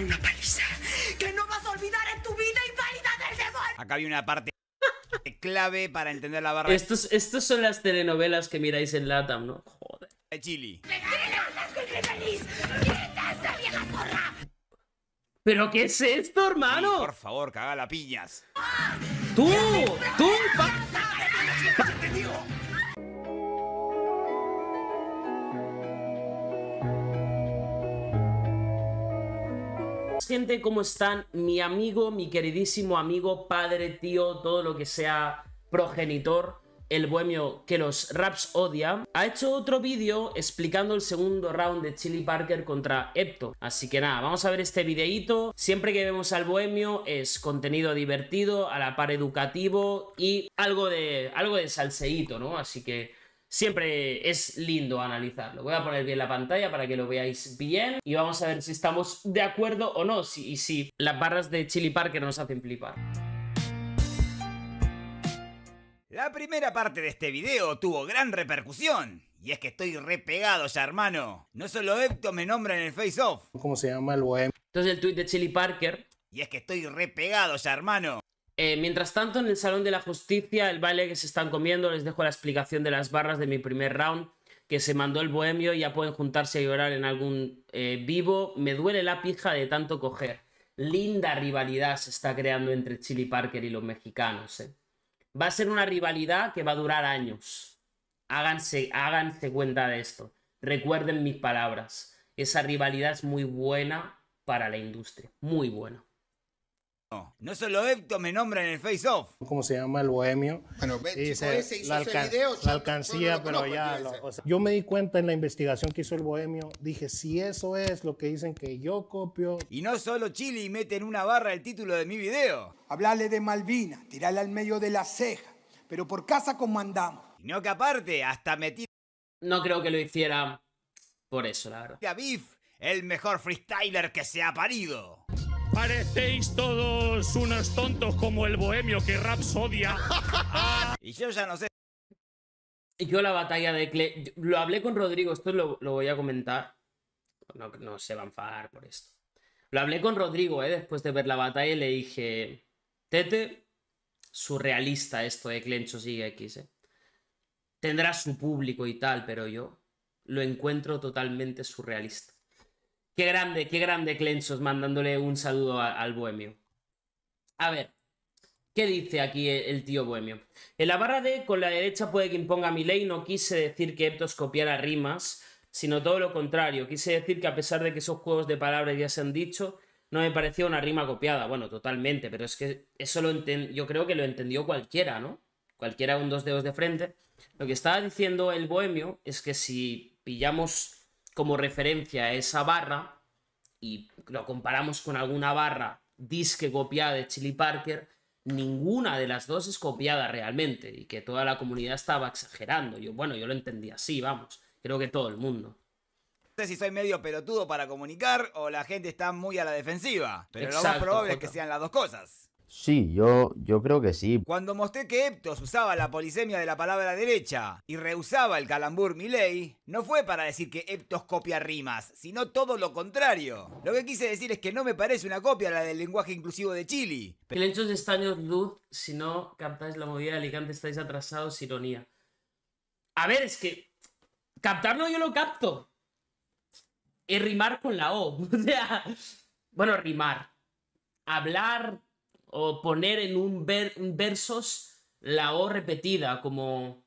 una paliza que no vas a olvidar en tu vida y inválida del demonio. Acá hay una parte clave para entender la barra. Estos, estos son las telenovelas que miráis en Latam, ¿no? Joder. Chili. ¿Pero qué es esto, hermano? por favor, caga la piñas. ¡Tú! ¡Tú! ¿Cómo están? Mi amigo, mi queridísimo amigo, padre, tío, todo lo que sea progenitor, el bohemio que los raps odia, ha hecho otro vídeo explicando el segundo round de Chili Parker contra Epto. Así que nada, vamos a ver este videíto. Siempre que vemos al bohemio es contenido divertido, a la par educativo y algo de, algo de salseíto, ¿no? Así que siempre es lindo analizarlo. Voy a poner bien la pantalla para que lo veáis bien y vamos a ver si estamos de acuerdo o no, si, y si las barras de Chili Parker nos hacen flipar. La primera parte de este video tuvo gran repercusión. Y es que estoy repegado pegado ya, hermano. No solo Epto me nombra en el Face Off. ¿Cómo se llama el bohem? Entonces el tweet de Chili Parker. Y es que estoy repegado pegado ya, hermano. Eh, mientras tanto, en el Salón de la Justicia, el baile que se están comiendo, les dejo la explicación de las barras de mi primer round que se mandó el bohemio y ya pueden juntarse a llorar en algún eh, vivo. Me duele la pija de tanto coger. Linda rivalidad se está creando entre Chili Parker y los mexicanos. Eh. Va a ser una rivalidad que va a durar años. Háganse, háganse cuenta de esto. Recuerden mis palabras. Esa rivalidad es muy buena para la industria. Muy buena. No, no solo Epto me nombra en el Face Off. ¿Cómo se llama el bohemio? Bueno, dice, la, alcancía, pero ya. yo me di cuenta en la investigación que hizo el bohemio. Dije, si eso es lo que dicen que yo copio. Y no solo Chile y mete en una barra el título de mi video. Hablarle de Malvina, tirarle al medio de la ceja. Pero por casa como andamos. Y no que aparte, hasta metí. No creo que lo hiciera por eso, la verdad. el mejor freestyler que se ha parido. Parecéis todos unos tontos como el bohemio que rapsodia. y yo ya no sé. Yo la batalla de Cle... Lo hablé con Rodrigo, esto lo, voy a comentar. No, se va a enfadar por esto. Lo hablé con Rodrigo, ¿eh? después de ver la batalla, le dije... Tete, surrealista esto de Clencho sigue X, eh. Tendrá su público y tal, pero yo lo encuentro totalmente surrealista. Qué grande, qué grande Clensos! mandándole un saludo al bohemio. A ver, ¿qué dice aquí el, tío bohemio? En la barra de con la derecha puede que imponga mi ley, no quise decir que Eptos copiara rimas, sino todo lo contrario. Quise decir que a pesar de que esos juegos de palabras ya se han dicho, no me parecía una rima copiada. Bueno, totalmente, pero es que eso lo yo creo que lo entendió cualquiera, ¿no? Cualquiera con dos dedos de frente. Lo que estaba diciendo el bohemio es que si pillamos como referencia a esa barra y lo comparamos con alguna barra disque copiada de Chili Parker, ninguna de las dos es copiada realmente y que toda la comunidad estaba exagerando. Yo, bueno, yo lo entendía así, vamos, creo que todo el mundo. No sé si soy medio pelotudo para comunicar o la gente está muy a la defensiva, pero lo más probable es que sean las dos cosas. Sí, yo, yo creo que sí. Cuando mostré que Eptos usaba la polisemia de la palabra derecha y rehusaba el calambur ley, no fue para decir que Eptos copia rimas, sino todo lo contrario. Lo que quise decir es que no me parece una copia la del lenguaje inclusivo de Chile. de estaño luz, si no captáis la movida de Alicante estáis atrasados, ironía. A ver, es que captarlo yo lo capto. Es rimar con la O. O sea, bueno, rimar. Hablar o poner en un, versos la O repetida, como...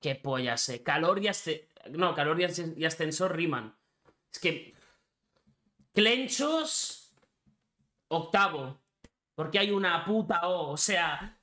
Qué polla sé. Calor y ascensor... No, calor y ascensor riman. Es que... Clenchos... Octavo. Porque hay una puta O. O sea,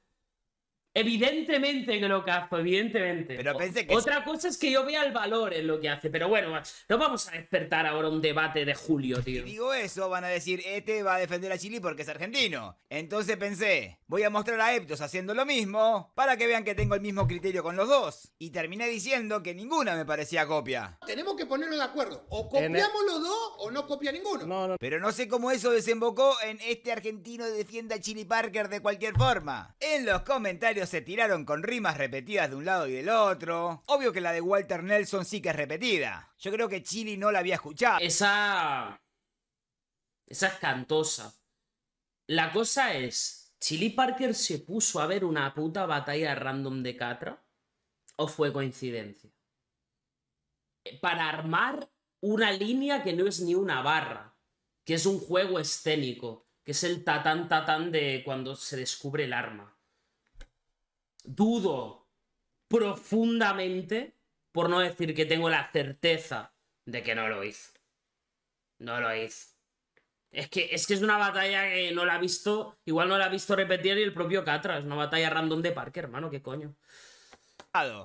Evidentemente que lo hace. evidentemente. Pero pensé que Otra cosa es que yo vea el valor en lo que hace, pero bueno, no vamos a despertar ahora un debate de julio, tío. Si digo eso, van a decir, este va a defender a Chile porque es argentino. Entonces pensé, voy a mostrar a Eptos haciendo lo mismo para que vean que tengo el mismo criterio con los dos. Y terminé diciendo que ninguna me parecía copia. Tenemos que ponernos de acuerdo, o copiamos los dos o no copia ninguno. Pero no sé cómo eso desembocó en este argentino defienda a Chili Parker de cualquier forma. En los comentarios se tiraron con rimas repetidas de un lado y del otro. Obvio que la de Walter Nelson sí que es repetida. Yo creo que Chili no la había escuchado. Esa... Esa es cantosa. La cosa es, ¿Chili Parker se puso a ver una puta batalla random de Catra? ¿O fue coincidencia? Para armar una línea que no es ni una barra, que es un juego escénico, que es el tatán tatán de cuando se descubre el arma dudo profundamente, por no decir que tengo la certeza de que no lo hizo. No lo hizo. Es que, es que es una batalla que no la ha visto, igual no la ha visto repetir y el propio Catra. Es una batalla random de Parker, hermano, qué coño.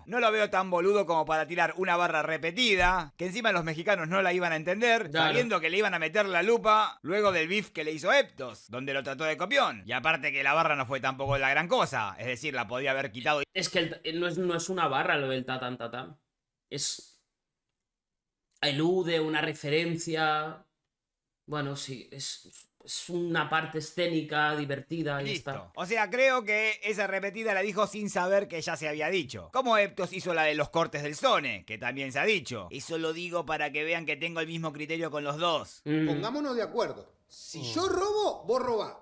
No lo veo tan boludo como para tirar una barra repetida, que encima los mexicanos no la iban a entender, sabiendo que le iban a meter la lupa luego del beef que le hizo Eptos, donde lo trató de copión. Y aparte que la barra no fue tampoco la gran cosa, es decir, la podía haber quitado. Es que eh, no, es, no, es, una barra lo del tatán tatán. Es. Elude una referencia. Bueno, sí, es es una parte escénica divertida y está. O sea, creo que esa repetida la dijo sin saber que ya se había dicho. Como Eptos hizo la de los cortes del Sone, que también se ha dicho. Eso lo digo para que vean que tengo el mismo criterio con los dos. Mm. Pongámonos de acuerdo. Si mm. yo robo, vos robás.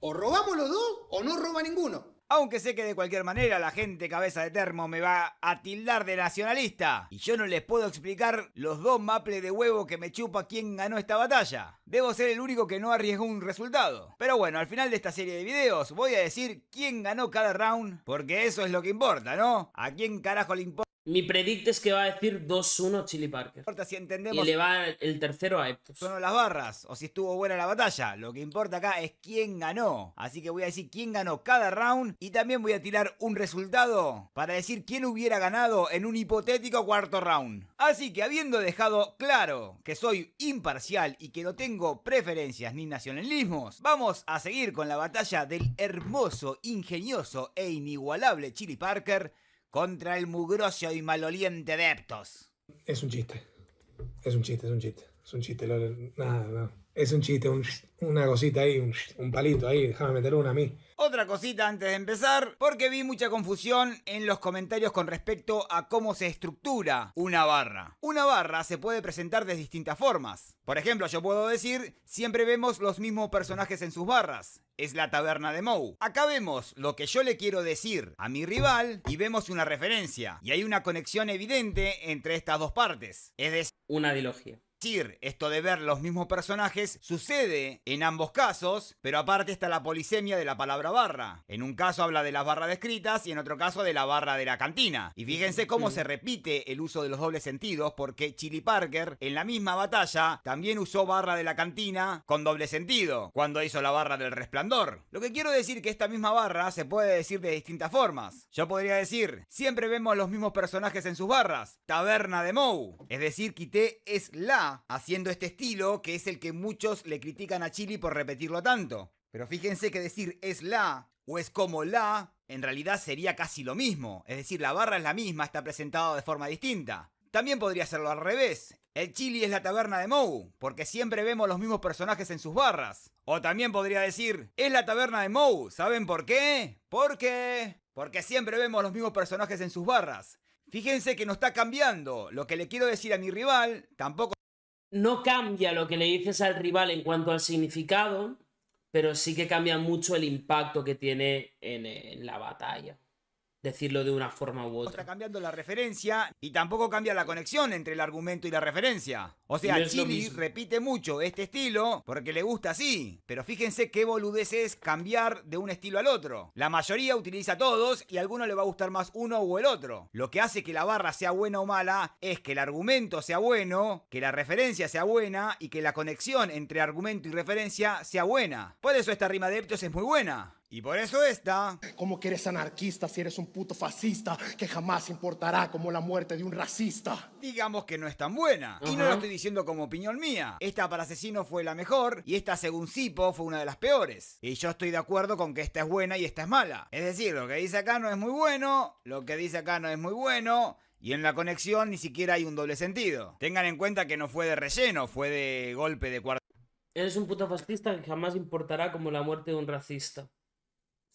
O robamos los dos o no roba ninguno. Aunque sé que de cualquier manera la gente cabeza de termo me va a tildar de nacionalista. Y yo no les puedo explicar los dos maples de huevo que me chupa quién ganó esta batalla. Debo ser el único que no arriesgó un resultado. Pero bueno, al final de esta serie de videos voy a decir quién ganó cada round. Porque eso es lo que importa, ¿no? ¿A quién carajo le importa? Mi predict es que va a decir 2-1 Chili Parker. importa si entendemos. Y le va el tercero a Eptos. Son las barras, o si estuvo buena la batalla. Lo que importa acá es quién ganó. Así que voy a decir quién ganó cada round. Y también voy a tirar un resultado para decir quién hubiera ganado en un hipotético cuarto round. Así que habiendo dejado claro que soy imparcial y que no tengo preferencias ni nacionalismos, vamos a seguir con la batalla del hermoso, ingenioso e inigualable Chili Parker contra el mugroso y maloliente Deptos. Es un chiste. Es un chiste, es un chiste. Es un chiste. Nada, nada. Es un chiste, una cosita ahí, un, palito ahí, déjame meter una a mí. Otra cosita antes de empezar, porque vi mucha confusión en los comentarios con respecto a cómo se estructura una barra. Una barra se puede presentar de distintas formas. Por ejemplo, yo puedo decir, siempre vemos los mismos personajes en sus barras. Es la taberna de Moe. Acá vemos lo que yo le quiero decir a mi rival y vemos una referencia. Y hay una conexión evidente entre estas dos partes. Es decir... Una dialogía. Esto de ver los mismos personajes sucede en ambos casos, pero aparte está la polisemia de la palabra barra. En un caso habla de las barras descritas y en otro caso de la barra de la cantina. Y fíjense cómo mm. se repite el uso de los dobles sentidos porque Chili Parker en la misma batalla también usó barra de la cantina con doble sentido cuando hizo la barra del resplandor. Lo que quiero decir que esta misma barra se puede decir de distintas formas. Yo podría decir, siempre vemos los mismos personajes en sus barras. Taberna de Mou. Es decir, quité es la haciendo este estilo, que es el que muchos le critican a Chili por repetirlo tanto. Pero fíjense que decir es la o es como la, en realidad sería casi lo mismo. Es decir, la barra es la misma, está presentado de forma distinta. También podría hacerlo al revés. El Chili es la taberna de Mou, porque siempre vemos los mismos personajes en sus barras. O también podría decir, es la taberna de Mou, ¿saben por qué? ¿Por qué? Porque siempre vemos los mismos personajes en sus barras. Fíjense que no está cambiando. Lo que le quiero decir a mi rival tampoco no cambia lo que le dices al rival en cuanto al significado, pero sí que cambia mucho el impacto que tiene en, la batalla decirlo de una forma u otra. Está cambiando la referencia y tampoco cambia la conexión entre el argumento y la referencia. O sea, Chili repite mucho este estilo porque le gusta así, pero fíjense qué boludez es cambiar de un estilo al otro. La mayoría utiliza todos y a alguno le va a gustar más uno o el otro. Lo que hace que la barra sea buena o mala es que el argumento sea bueno, que la referencia sea buena y que la conexión entre argumento y referencia sea buena. Por eso esta rima de Eptos es muy buena. Y por eso esta... Como que eres anarquista si eres un puto fascista que jamás importará como la muerte de un racista? Digamos que no es tan buena. Y no lo estoy diciendo como opinión mía. Esta para asesino fue la mejor y esta según Sipo fue una de las peores. Y yo estoy de acuerdo con que esta es buena y esta es mala. Es decir, lo que dice acá no es muy bueno, lo que dice acá no es muy bueno. Y en la conexión ni siquiera hay un doble sentido. Tengan en cuenta que no fue de relleno, fue de golpe de cuarto. Eres un puto fascista que jamás importará como la muerte de un racista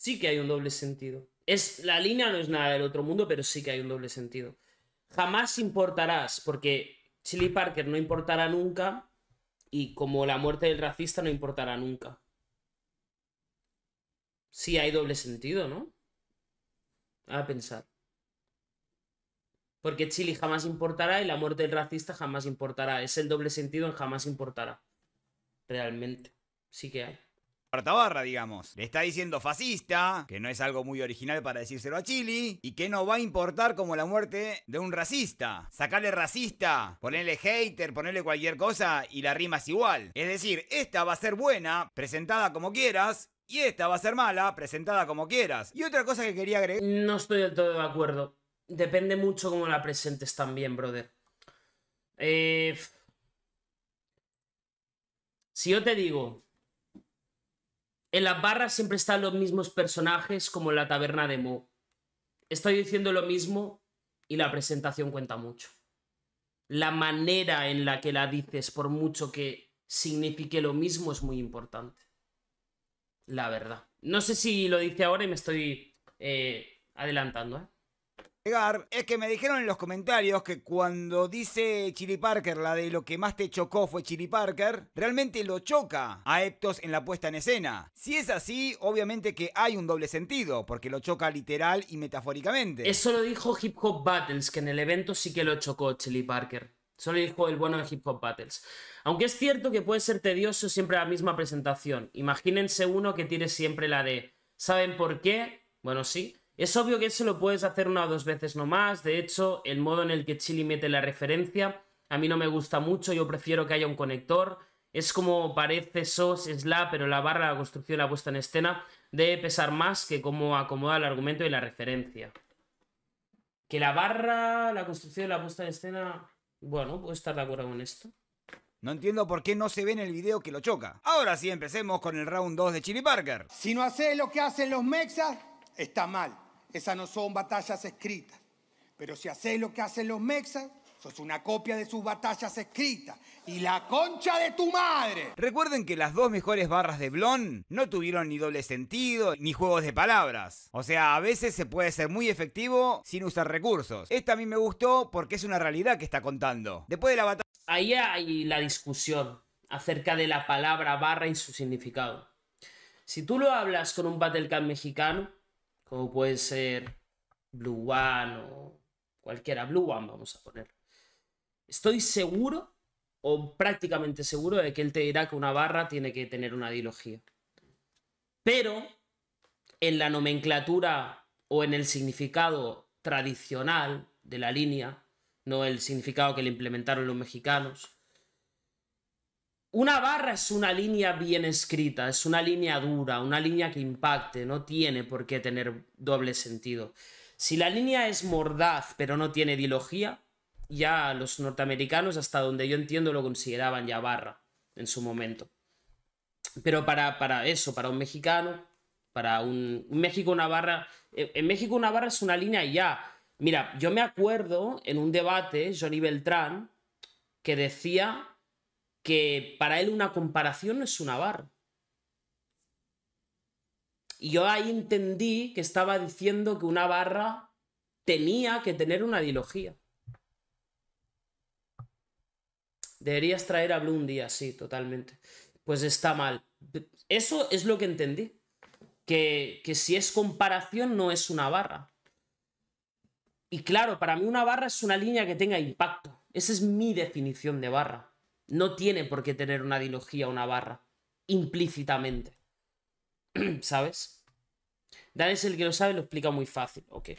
sí que hay un doble sentido. Es, la línea no es nada del otro mundo, pero sí que hay un doble sentido. Jamás importarás, porque Chili Parker no importará nunca, y como la muerte del racista no importará nunca. Sí hay doble sentido, ¿no? A pensar. Porque Chile jamás importará y la muerte del racista jamás importará. Es el doble sentido en jamás importará. Realmente. Sí que hay. Barra, digamos. Le está diciendo fascista, que no es algo muy original para decírselo a Chile, y que no va a importar como la muerte de un racista. Sacarle racista, ponerle hater, ponerle cualquier cosa y la rima es igual. Es decir, esta va a ser buena, presentada como quieras, y esta va a ser mala, presentada como quieras. Y otra cosa que quería agregar... No estoy del todo de acuerdo. Depende mucho cómo la presentes también, brother. Eh... Si yo te digo, en las barras siempre están los mismos personajes como en la taberna de Mo. Estoy diciendo lo mismo y la presentación cuenta mucho. La manera en la que la dices, por mucho que signifique lo mismo, es muy importante. La verdad. No sé si lo dice ahora y me estoy eh, adelantando, ¿eh? es que me dijeron en los comentarios que cuando dice Chili Parker la de lo que más te chocó fue Chili Parker, realmente lo choca a Eptos en la puesta en escena. Si es así, obviamente que hay un doble sentido, porque lo choca literal y metafóricamente. Eso lo dijo Hip Hop Battles, que en el evento sí que lo chocó Chili Parker. Solo dijo el bueno de Hip Hop Battles. Aunque es cierto que puede ser tedioso siempre la misma presentación. Imagínense uno que tiene siempre la de ¿saben por qué? Bueno, sí es obvio que eso lo puedes hacer una o dos veces nomás, de hecho, el modo en el que Chili mete la referencia a mí no me gusta mucho, yo prefiero que haya un conector. Es como parece SOS, es la, pero la barra, la construcción, la puesta en escena, debe pesar más que cómo acomoda el argumento y la referencia. Que la barra, la construcción, la puesta en escena... Bueno, puedo estar de acuerdo con esto. No entiendo por qué no se ve en el video que lo choca. Ahora sí, empecemos con el round 2 de Chili Parker. Si no haces lo que hacen los mexas, está mal. Esas no son batallas escritas. Pero si haces lo que hacen los mexas, sos una copia de sus batallas escritas. Y la concha de tu madre. Recuerden que las dos mejores barras de Blon no tuvieron ni doble sentido ni juegos de palabras. O sea, a veces se puede ser muy efectivo sin usar recursos. Esta a mí me gustó porque es una realidad que está contando. Después de la batalla. Ahí hay la discusión acerca de la palabra barra y su significado. Si tú lo hablas con un Battlecam mexicano, o puede ser Blue One o cualquiera, Blue One vamos a poner. Estoy seguro o prácticamente seguro de que él te dirá que una barra tiene que tener una dilogía. Pero en la nomenclatura o en el significado tradicional de la línea, no el significado que le implementaron los mexicanos, una barra es una línea bien escrita, es una línea dura, una línea que impacte, no tiene por qué tener doble sentido. Si la línea es mordaz pero no tiene ideología, ya los norteamericanos, hasta donde yo entiendo, lo consideraban ya barra en su momento. Pero para, para eso, para un mexicano, para un, México una barra, eh, en México una barra es una línea ya. Mira, yo me acuerdo en un debate, Johnny Beltrán, que decía que para él una comparación es una barra. Y yo ahí entendí que estaba diciendo que una barra tenía que tener una ideología. Deberías traer a Blue un día, sí, totalmente. Pues está mal. Eso es lo que entendí. que si es comparación, no es una barra. Y claro, para mí una barra es una línea que tenga impacto. Esa es mi definición de barra no tiene por qué tener una dilogía o una barra, implícitamente. ¿Sabes? Dan es el que lo sabe, lo explica muy fácil. Ok.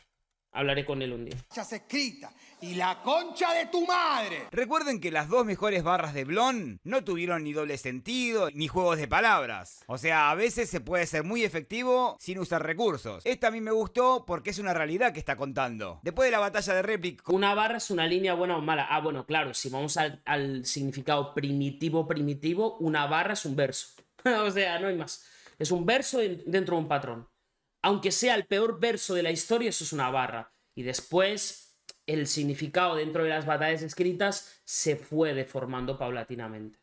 Hablaré con él un día. escrita y la concha de tu madre. Recuerden que las dos mejores barras de Blon no tuvieron ni doble sentido ni juegos de palabras. O sea, a veces se puede ser muy efectivo sin usar recursos. Esta a mí me gustó porque es una realidad que está contando. Después de la batalla de Replic... Una barra es una línea buena o mala. Ah, bueno, claro, si vamos al, al significado primitivo, primitivo, una barra es un verso. o sea, no hay más. Es un verso dentro de un patrón aunque sea el peor verso de la historia, eso es una barra. Y después el significado dentro de las batallas escritas se fue deformando paulatinamente.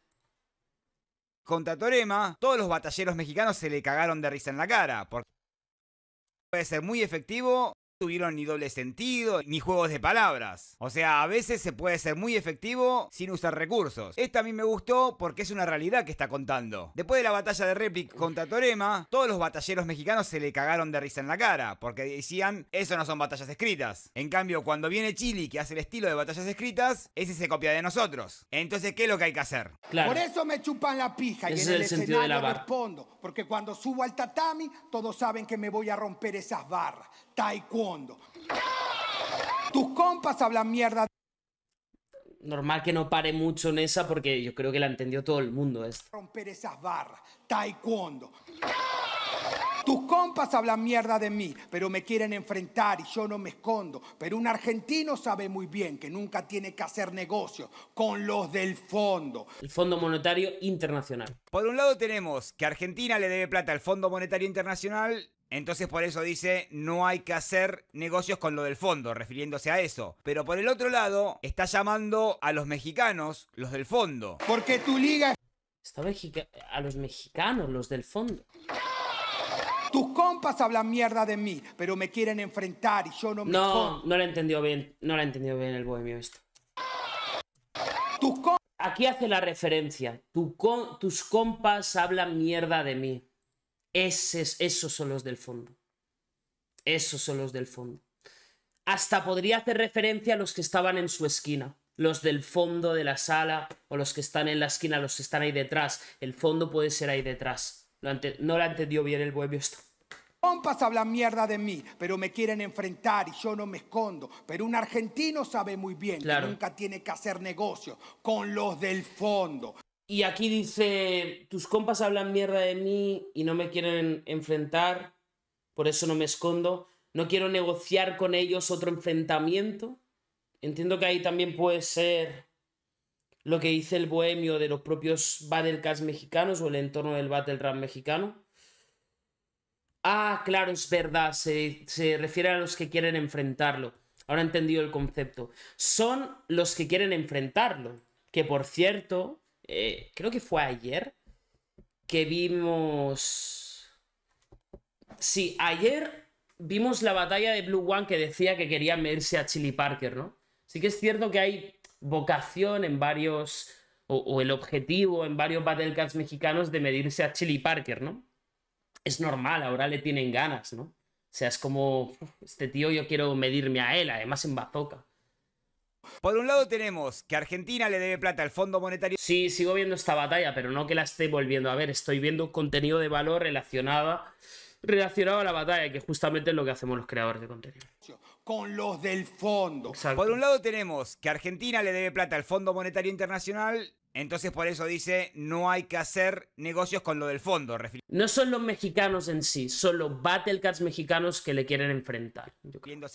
Contra Torema, todos los batalleros mexicanos se le cagaron de risa en la cara, porque puede ser muy efectivo tuvieron ni doble sentido, ni juegos de palabras. O sea, a veces se puede ser muy efectivo sin usar recursos. Esta a mí me gustó porque es una realidad que está contando. Después de la batalla de Replic contra Torema, todos los batalleros mexicanos se le cagaron de risa en la cara, porque decían, eso no son batallas escritas. En cambio, cuando viene Chili, que hace el estilo de batallas escritas, ese se copia de nosotros. Entonces, ¿qué es lo que hay que hacer? Por eso me chupan la pija y en el, escenario respondo, porque cuando subo al tatami, todos saben que me voy a romper esas barras taekwondo. Tus compas hablan mierda. Normal que no pare mucho en esa porque yo creo que la entendió todo el mundo. Esto. Romper esas barras. Taekwondo. Tus compas hablan mierda de mí, pero me quieren enfrentar y yo no me escondo. Pero un argentino sabe muy bien que nunca tiene que hacer negocio con los del fondo. El Fondo Monetario Internacional. Por un lado tenemos que Argentina le debe plata al Fondo Monetario Internacional entonces por eso dice, no hay que hacer negocios con lo del fondo, refiriéndose a eso. Pero por el otro lado, está llamando a los mexicanos, los del fondo. Porque tu liga... Está a los mexicanos, los del fondo. Tus compas hablan mierda de mí, pero me quieren enfrentar y yo no me... No, no lo entendió bien, no lo entendido bien el bohemio esto. Aquí hace la referencia, tus compas hablan mierda de mí. Esos, esos son los del fondo. Esos son los del fondo. Hasta podría hacer referencia a los que estaban en su esquina, los del fondo de la sala o los que están en la esquina, los que están ahí detrás. El fondo puede ser ahí detrás. no la entendió bien el buey esto. Compas habla mierda de mí, pero me quieren enfrentar y yo no me escondo. Pero un argentino sabe muy bien que nunca tiene que hacer negocios con los del fondo. Y aquí dice, tus compas hablan mierda de mí y no me quieren enfrentar, por eso no me escondo, no quiero negociar con ellos otro enfrentamiento. Entiendo que ahí también puede ser lo que dice el bohemio de los propios battlecats mexicanos o el entorno del battle rap mexicano. Ah, claro, es verdad, se, se refiere a los que quieren enfrentarlo. Ahora he entendido el concepto. Son los que quieren enfrentarlo. Que por cierto, eh, creo que fue ayer que vimos... Sí, ayer vimos la batalla de Blue One que decía que quería medirse a Chili Parker, ¿no? Sí que es cierto que hay vocación en varios, o, el objetivo en varios Battlecats mexicanos de medirse a Chili Parker, ¿no? Es normal, ahora le tienen ganas, ¿no? O sea, es como, este tío yo quiero medirme a él, además en bazooka. Por un lado tenemos que Argentina le debe plata al Fondo Monetario. Sí, sigo viendo esta batalla, pero no que la esté volviendo a ver. Estoy viendo contenido de valor relacionada, relacionado a la batalla, que justamente es lo que hacemos los creadores de contenido. Con los del fondo. Por un lado tenemos que Argentina le debe plata al Fondo Monetario Internacional entonces por eso dice, no hay que hacer negocios con lo del fondo. No son los mexicanos en sí, son los Battlecats mexicanos que le quieren enfrentar.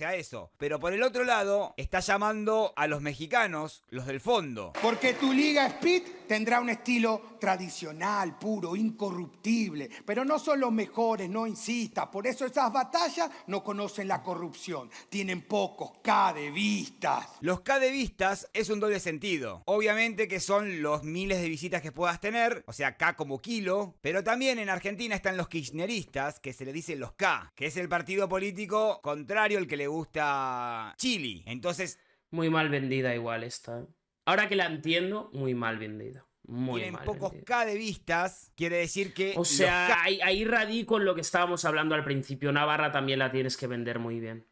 a eso. Pero por el otro lado, está llamando a los mexicanos, los del fondo. Porque tu liga Speed tendrá un estilo tradicional, puro, incorruptible. Pero no son los mejores, no insista, Por eso esas batallas no conocen la corrupción. Tienen pocos K de vistas Los K de vistas es un doble sentido. Obviamente que son los los miles de visitas que puedas tener, o sea, K como kilo, pero también en Argentina están los kirchneristas, que se le dicen los K, que es el partido político contrario al que le gusta Chile. Entonces... Muy mal vendida igual está. ¿eh? Ahora que la entiendo, muy mal vendida. Muy tienen pocos K de vistas, quiere decir que... O sea, ahí, radico en lo que estábamos hablando al principio. Navarra también la tienes que vender muy bien.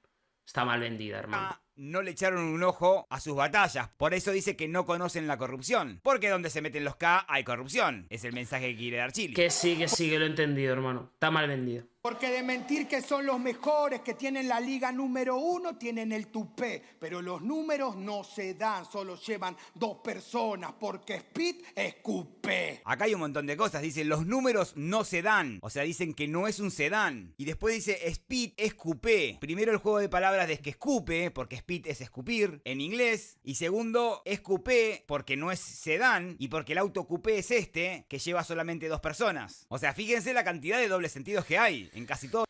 Está mal vendida, hermano. Ah, no le echaron un ojo a sus batallas. Por eso dice que no conocen la corrupción. Porque donde se meten los K hay corrupción. Es el mensaje que quiere dar Chile. Que sí, que sí, que lo he entendido, hermano. Está mal vendido. Porque de mentir que son los mejores, que tienen la liga número uno, tienen el tupé. Pero los números no se dan, solo llevan dos personas, porque Speed es coupé. Acá hay un montón de cosas. dicen los números no se dan. O sea, dicen que no es un sedán. Y después dice, Speed es coupé. Primero el juego de palabras de que escupe, porque Speed es escupir en inglés. Y segundo, es coupé, porque no es sedán. Y porque el auto coupé es este, que lleva solamente dos personas. O sea, fíjense la cantidad de dobles sentidos que hay en casi todo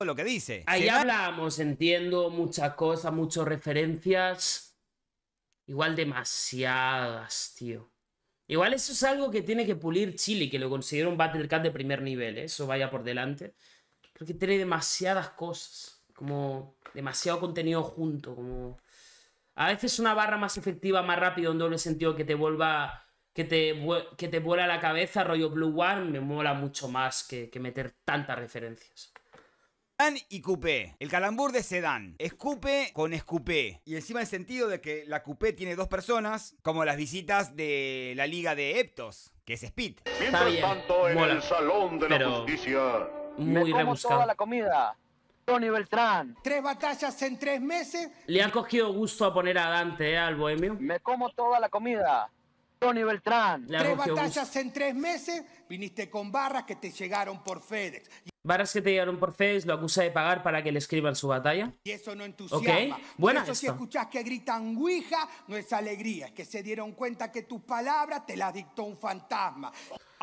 lo que dice. Ahí hablamos, entiendo muchas cosas, muchas referencias. Igual demasiadas, tío. Igual eso es algo que tiene que pulir Chile, que lo considero un Battle de primer nivel, ¿eh? eso vaya por delante. Creo que tiene demasiadas cosas, como demasiado contenido junto, como... A veces una barra más efectiva, más rápido, en doble sentido, que te vuelva que te, que te vuela la cabeza, rollo Blue One, me mola mucho más que, que meter tantas referencias y coupé. El calambur de sedán. Escupe con escupé. Y encima el sentido de que la coupé tiene dos personas, como las visitas de la liga de Eptos, que es Speed. Mientras tanto, en el salón de la justicia. Muy Me como toda la comida. Tony Beltrán. Tres batallas en tres meses. Le han cogido gusto a poner a Dante, ¿eh? al bohemio. Me como toda la comida. Tony Beltrán. tres batallas en tres meses, viniste con barras que te llegaron por FedEx. Barras que te llegaron por FedEx, lo acusa de pagar para que le escriban su batalla. Y eso no entusiasma. Okay. Buena eso si escuchás que gritan Ouija, no es alegría, es que se dieron cuenta que tus palabras te las dictó un fantasma.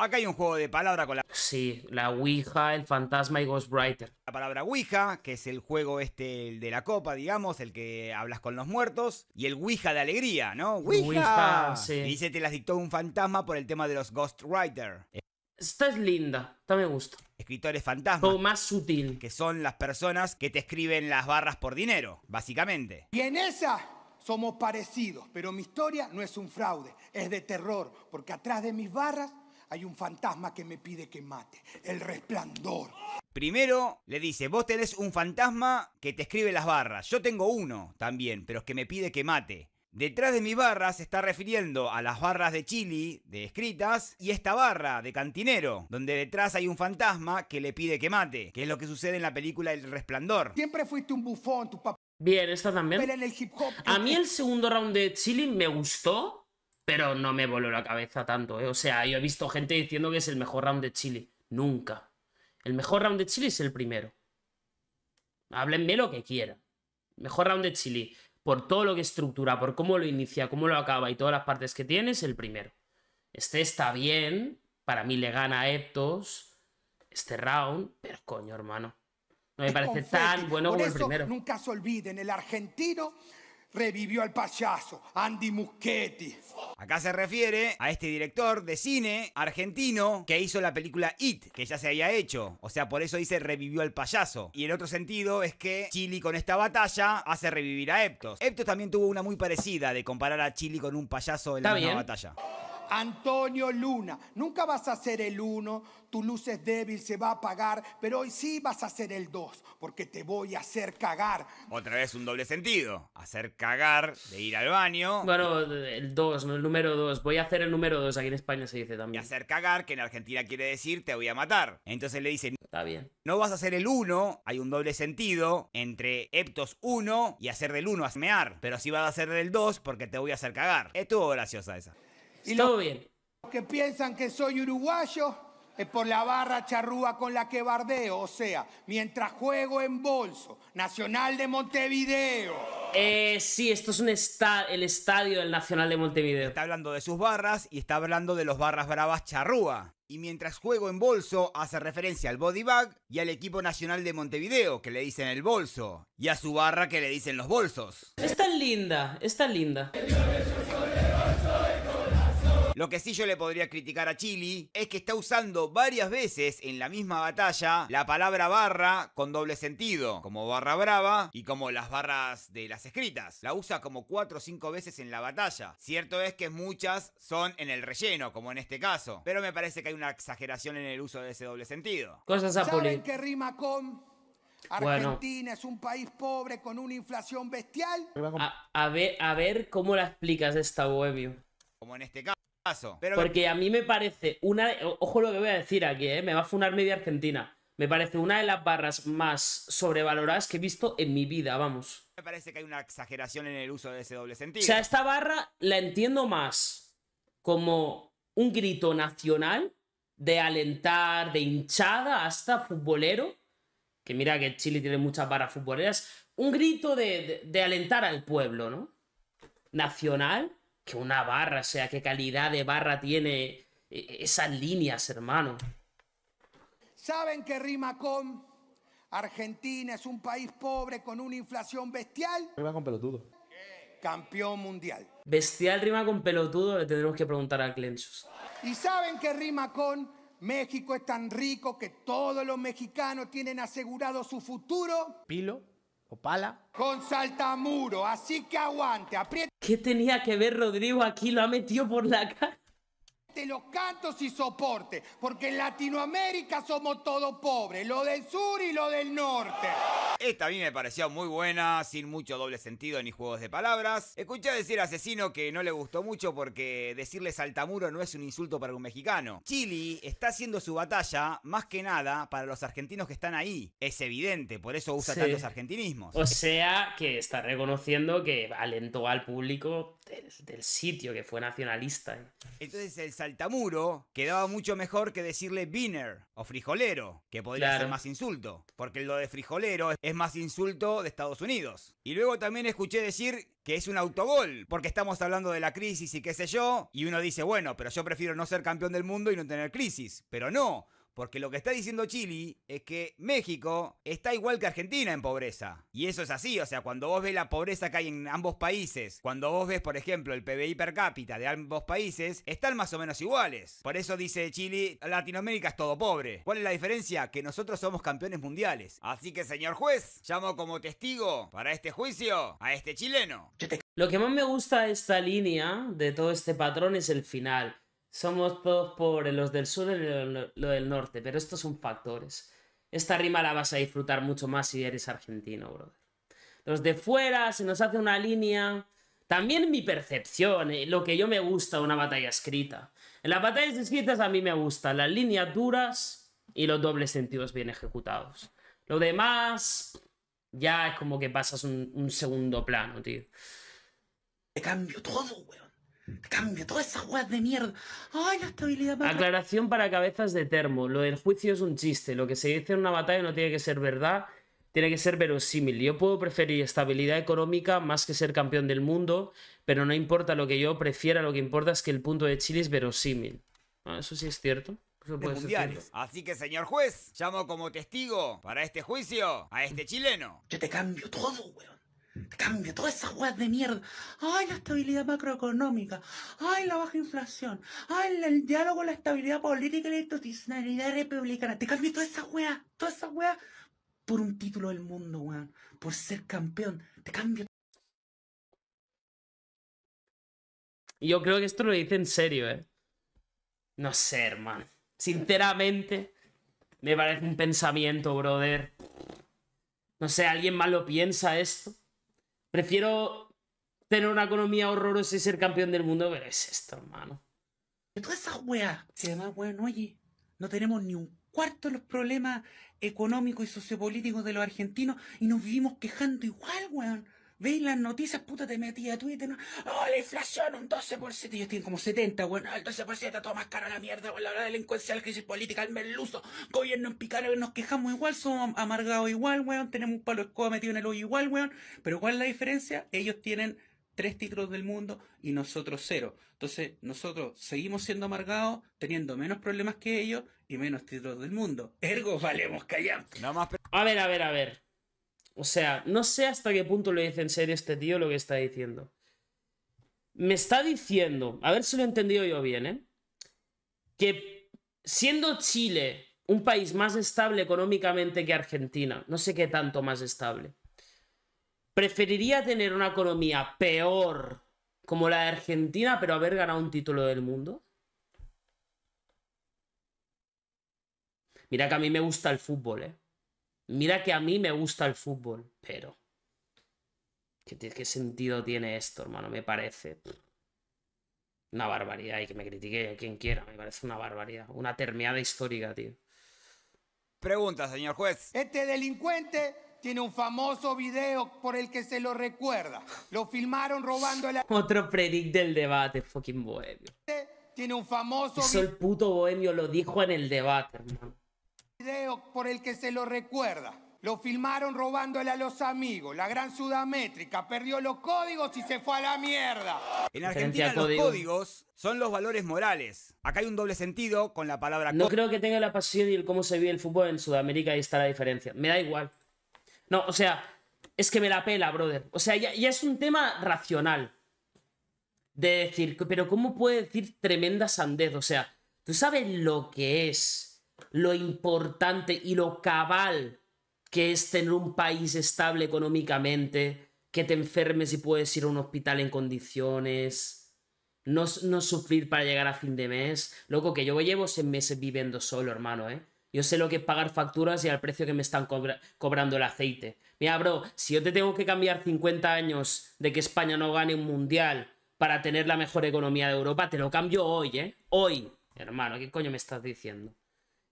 Acá hay un juego de palabra con la... Sí, la Ouija, el fantasma y Ghostwriter. La palabra Ouija, que es el juego este el de la copa, digamos, el que hablas con los muertos. Y el Ouija de alegría, ¿no? Ouija. sí. dice, te las dictó un fantasma por el tema de los Ghostwriter. Esta es linda, esta me gusta. Escritores fantasmas. O más sutil. Que son las personas que te escriben las barras por dinero, básicamente. Y en esa somos parecidos, pero mi historia no es un fraude, es de terror, porque atrás de mis barras hay un fantasma que me pide que mate, el resplandor. Primero le dice, vos tenés un fantasma que te escribe las barras, yo tengo uno también, pero es que me pide que mate. Detrás de mis barras se está refiriendo a las barras de Chili, de escritas, y esta barra de cantinero, donde detrás hay un fantasma que le pide que mate, que es lo que sucede en la película El Resplandor. Siempre fuiste un bufón, tu papá. Bien, esta también. a mí eh, el segundo round de Chili me gustó, pero no me voló la cabeza tanto, ¿eh? O sea, yo he visto gente diciendo que es el mejor round de Chile. Nunca. El mejor round de Chile es el primero. Háblenme lo que quieran. Mejor round de Chile. Por todo lo que estructura, por cómo lo inicia, cómo lo acaba y todas las partes que tiene, es el primero. Este está bien. Para mí le gana a Eptos. Este round. Pero coño, hermano. No me parece tan bueno como el primero. Nunca se olviden, el argentino revivió al payaso Andy Muschietti. Acá se refiere a este director de cine argentino que hizo la película It, que ya se había hecho. O sea, por eso dice revivió al payaso. Y el otro sentido es que Chili con esta batalla hace revivir a Eptos. Eptos también tuvo una muy parecida de comparar a Chili con un payaso en la misma batalla. Antonio Luna. Nunca vas a ser el uno, tu luz es débil, se va a apagar, pero hoy sí vas a ser el dos, porque te voy a hacer cagar. Otra vez un doble sentido. Hacer cagar, de ir al baño. Bueno, el dos, ¿no? el número dos. Voy a hacer el número dos, aquí en España se dice también. Y hacer cagar, que en Argentina quiere decir te voy a matar. Entonces le dicen... Está bien. No vas a ser el uno, hay un doble sentido entre Eptos 1 y hacer del 1 asmear, pero sí vas a hacer del 2 porque te voy a hacer cagar. Estuvo graciosa esa. Y Todo bien. Los que piensan que soy uruguayo es por la barra charrúa con la que bardeo. O sea, mientras juego en bolso, Nacional de Montevideo. Eh, sí, esto es un el estadio del Nacional de Montevideo. Está hablando de sus barras y está hablando de los barras bravas charrúa. Y mientras juego en bolso hace referencia al body y al equipo nacional de Montevideo que le dicen el bolso y a su barra que le dicen los bolsos. Es tan linda, es tan linda. Lo que sí yo le podría criticar a Chili es que está usando varias veces en la misma batalla la palabra barra con doble sentido, como barra brava y como las barras de las escritas. La usa como cuatro o cinco veces en la batalla. Cierto es que muchas son en el relleno, como en este caso, pero me parece que hay una exageración en el uso de ese doble sentido. Cosas a ¿Saben que rima con Argentina es un país pobre con una inflación bestial. A, ver, a ver cómo la explicas esta bohemio. Como en este caso porque a mí me parece una. Ojo lo que voy a decir aquí, ¿eh? me va a funar media Argentina. Me parece una de las barras más sobrevaloradas que he visto en mi vida, vamos. Me parece que hay una exageración en el uso de ese doble sentido. O sea, esta barra la entiendo más como un grito nacional de alentar, de hinchada, hasta futbolero. Que mira que Chile tiene muchas barras futboleras. Un grito de alentar al pueblo, ¿no? Nacional que una barra, o sea, qué calidad de barra tiene e, e, esas líneas, hermano. ¿Saben qué rima con? Argentina es un país pobre con una inflación bestial. Rima con pelotudo. Campeón mundial. Bestial rima con pelotudo, le tendremos que preguntar a Clenchus. ¿Y saben qué rima con? México es tan rico que todos los mexicanos tienen asegurado su futuro. Pilo o pala. Con saltamuro, así que aguante, aprieta. ¿Qué tenía que ver Rodrigo aquí? Lo ha metido por la cara te lo canto soporte, porque en Latinoamérica somos todos pobres, lo del sur y lo del norte. Esta a mí me pareció muy buena, sin mucho doble sentido ni juegos de palabras. Escuché decir asesino que no le gustó mucho porque decirle saltamuro no es un insulto para un mexicano. Chile está haciendo su batalla más que nada para los argentinos que están ahí. Es evidente, por eso usa tantos argentinismos. O sea que está reconociendo que alentó al público del, del sitio que fue nacionalista. Entonces el saltamuro quedaba mucho mejor que decirle biner o frijolero, que podría ser más insulto, porque lo de frijolero es más insulto de Estados Unidos. Y luego también escuché decir que es un autogol, porque estamos hablando de la crisis y qué sé yo, y uno dice, bueno, pero yo prefiero no ser campeón del mundo y no tener crisis, pero no, porque lo que está diciendo Chile es que México está igual que Argentina en pobreza. Y eso es así, o sea, cuando vos ves la pobreza que hay en ambos países, cuando vos ves, por ejemplo, el PBI per cápita de ambos países, están más o menos iguales. Por eso dice Chile, Latinoamérica es todo pobre. ¿Cuál es la diferencia? Que nosotros somos campeones mundiales. Así que, señor juez, llamo como testigo para este juicio a este chileno. Lo que más me gusta de esta línea, de todo este patrón, es el final. Somos todos pobres, los del sur y los del norte, pero estos son factores. Esta rima la vas a disfrutar mucho más si eres argentino, brother. Los de fuera, se nos hace una línea. También mi percepción, eh, lo que yo me gusta una batalla escrita. En las batallas escritas a mí me gustan las líneas duras y los dobles sentidos bien ejecutados. Lo demás, ya es como que pasas un, un segundo plano, tío. Te cambio todo, güey. Cambio toda esa de mierda. Ay, la estabilidad. Aclaración para cabezas de termo. Lo del juicio es un chiste. Lo que se dice en una batalla no tiene que ser verdad, tiene que ser verosímil. Yo puedo preferir estabilidad económica más que ser campeón del mundo, pero no importa lo que yo prefiera, lo que importa es que el punto de Chile es verosímil. Ah, eso sí es cierto. Así que, señor juez, llamo como testigo para este juicio a este chileno. Yo te cambio todo, weón te cambio todas esas weas de mierda. Ay, la estabilidad macroeconómica. Ay, la baja inflación. Ay, el, diálogo, la estabilidad política y la institucionalidad republicana. Te cambio todas esas weas, todas esas weas por un título del mundo, weón. Por ser campeón. Te cambio. Yo creo que esto lo dice en serio, eh. No sé, hermano. Sinceramente, me parece un pensamiento, brother. No sé, ¿alguien más lo piensa esto? Prefiero tener una economía horrorosa y ser campeón del mundo, pero es esto, hermano. De todas esas weas, que además, weón, oye, no tenemos ni un cuarto de los problemas económicos y sociopolíticos de los argentinos y nos vivimos quejando igual, weón veis las noticias, puta, te metí a Twitter, ¿no? oh, la inflación un 12%, ellos tienen como 70, weón. el 12% todo más caro la mierda, la delincuencia, la crisis política, el merluzo, gobierno en picaro, nos quejamos igual, somos amargados igual, weón, tenemos un palo escoba metido en el hoyo igual, weón, pero ¿cuál es la diferencia? Ellos tienen tres títulos del mundo y nosotros cero. Entonces, nosotros seguimos siendo amargados, teniendo menos problemas que ellos y menos títulos del mundo. Ergo, valemos callar. A ver, a ver, a ver. O sea, no sé hasta qué punto lo dice en serio este tío lo que está diciendo. Me está diciendo, a ver si lo he entendido yo bien, ¿eh? Que siendo Chile un país más estable económicamente que Argentina, no sé qué tanto más estable, preferiría tener una economía peor como la de Argentina, pero haber ganado un título del mundo. Mira que a mí me gusta el fútbol, ¿eh? Mira que a mí me gusta el fútbol, pero... ¿Qué, sentido tiene esto, hermano? Me parece... Una barbaridad y que me critique quien quiera, me parece una barbaridad. Una termiada histórica, tío. Pregunta, señor juez. Este delincuente tiene un famoso video por el que se lo recuerda. Lo filmaron robando la... Otro predict del debate, fucking bohemio. Tiene un famoso... Eso el puto bohemio lo dijo en el debate, hermano video por el que se lo recuerda. Lo filmaron robándole a los amigos, la gran sudamétrica, perdió los códigos y se fue a la mierda. En Argentina los códigos son los valores morales. Acá hay un doble sentido con la palabra No creo que tenga la pasión y el cómo se vive el fútbol en Sudamérica, y está la diferencia. Me da igual. No, o sea, es que me la pela, brother. O sea, ya, ya es un tema racional. De decir, pero ¿cómo puede decir tremenda sandez? O sea, ¿tú sabes lo que es? lo importante y lo cabal que es tener un país estable económicamente, que te enfermes y puedes ir a un hospital en condiciones, no, no sufrir para llegar a fin de mes. Loco, que yo llevo seis meses viviendo solo, hermano, ¿eh? Yo sé lo que es pagar facturas y al precio que me están cobrando el aceite. Mira, bro, si yo te tengo que cambiar 50 años de que España no gane un mundial para tener la mejor economía de Europa, te lo cambio hoy, ¿eh? Hoy, hermano, ¿qué coño me estás diciendo?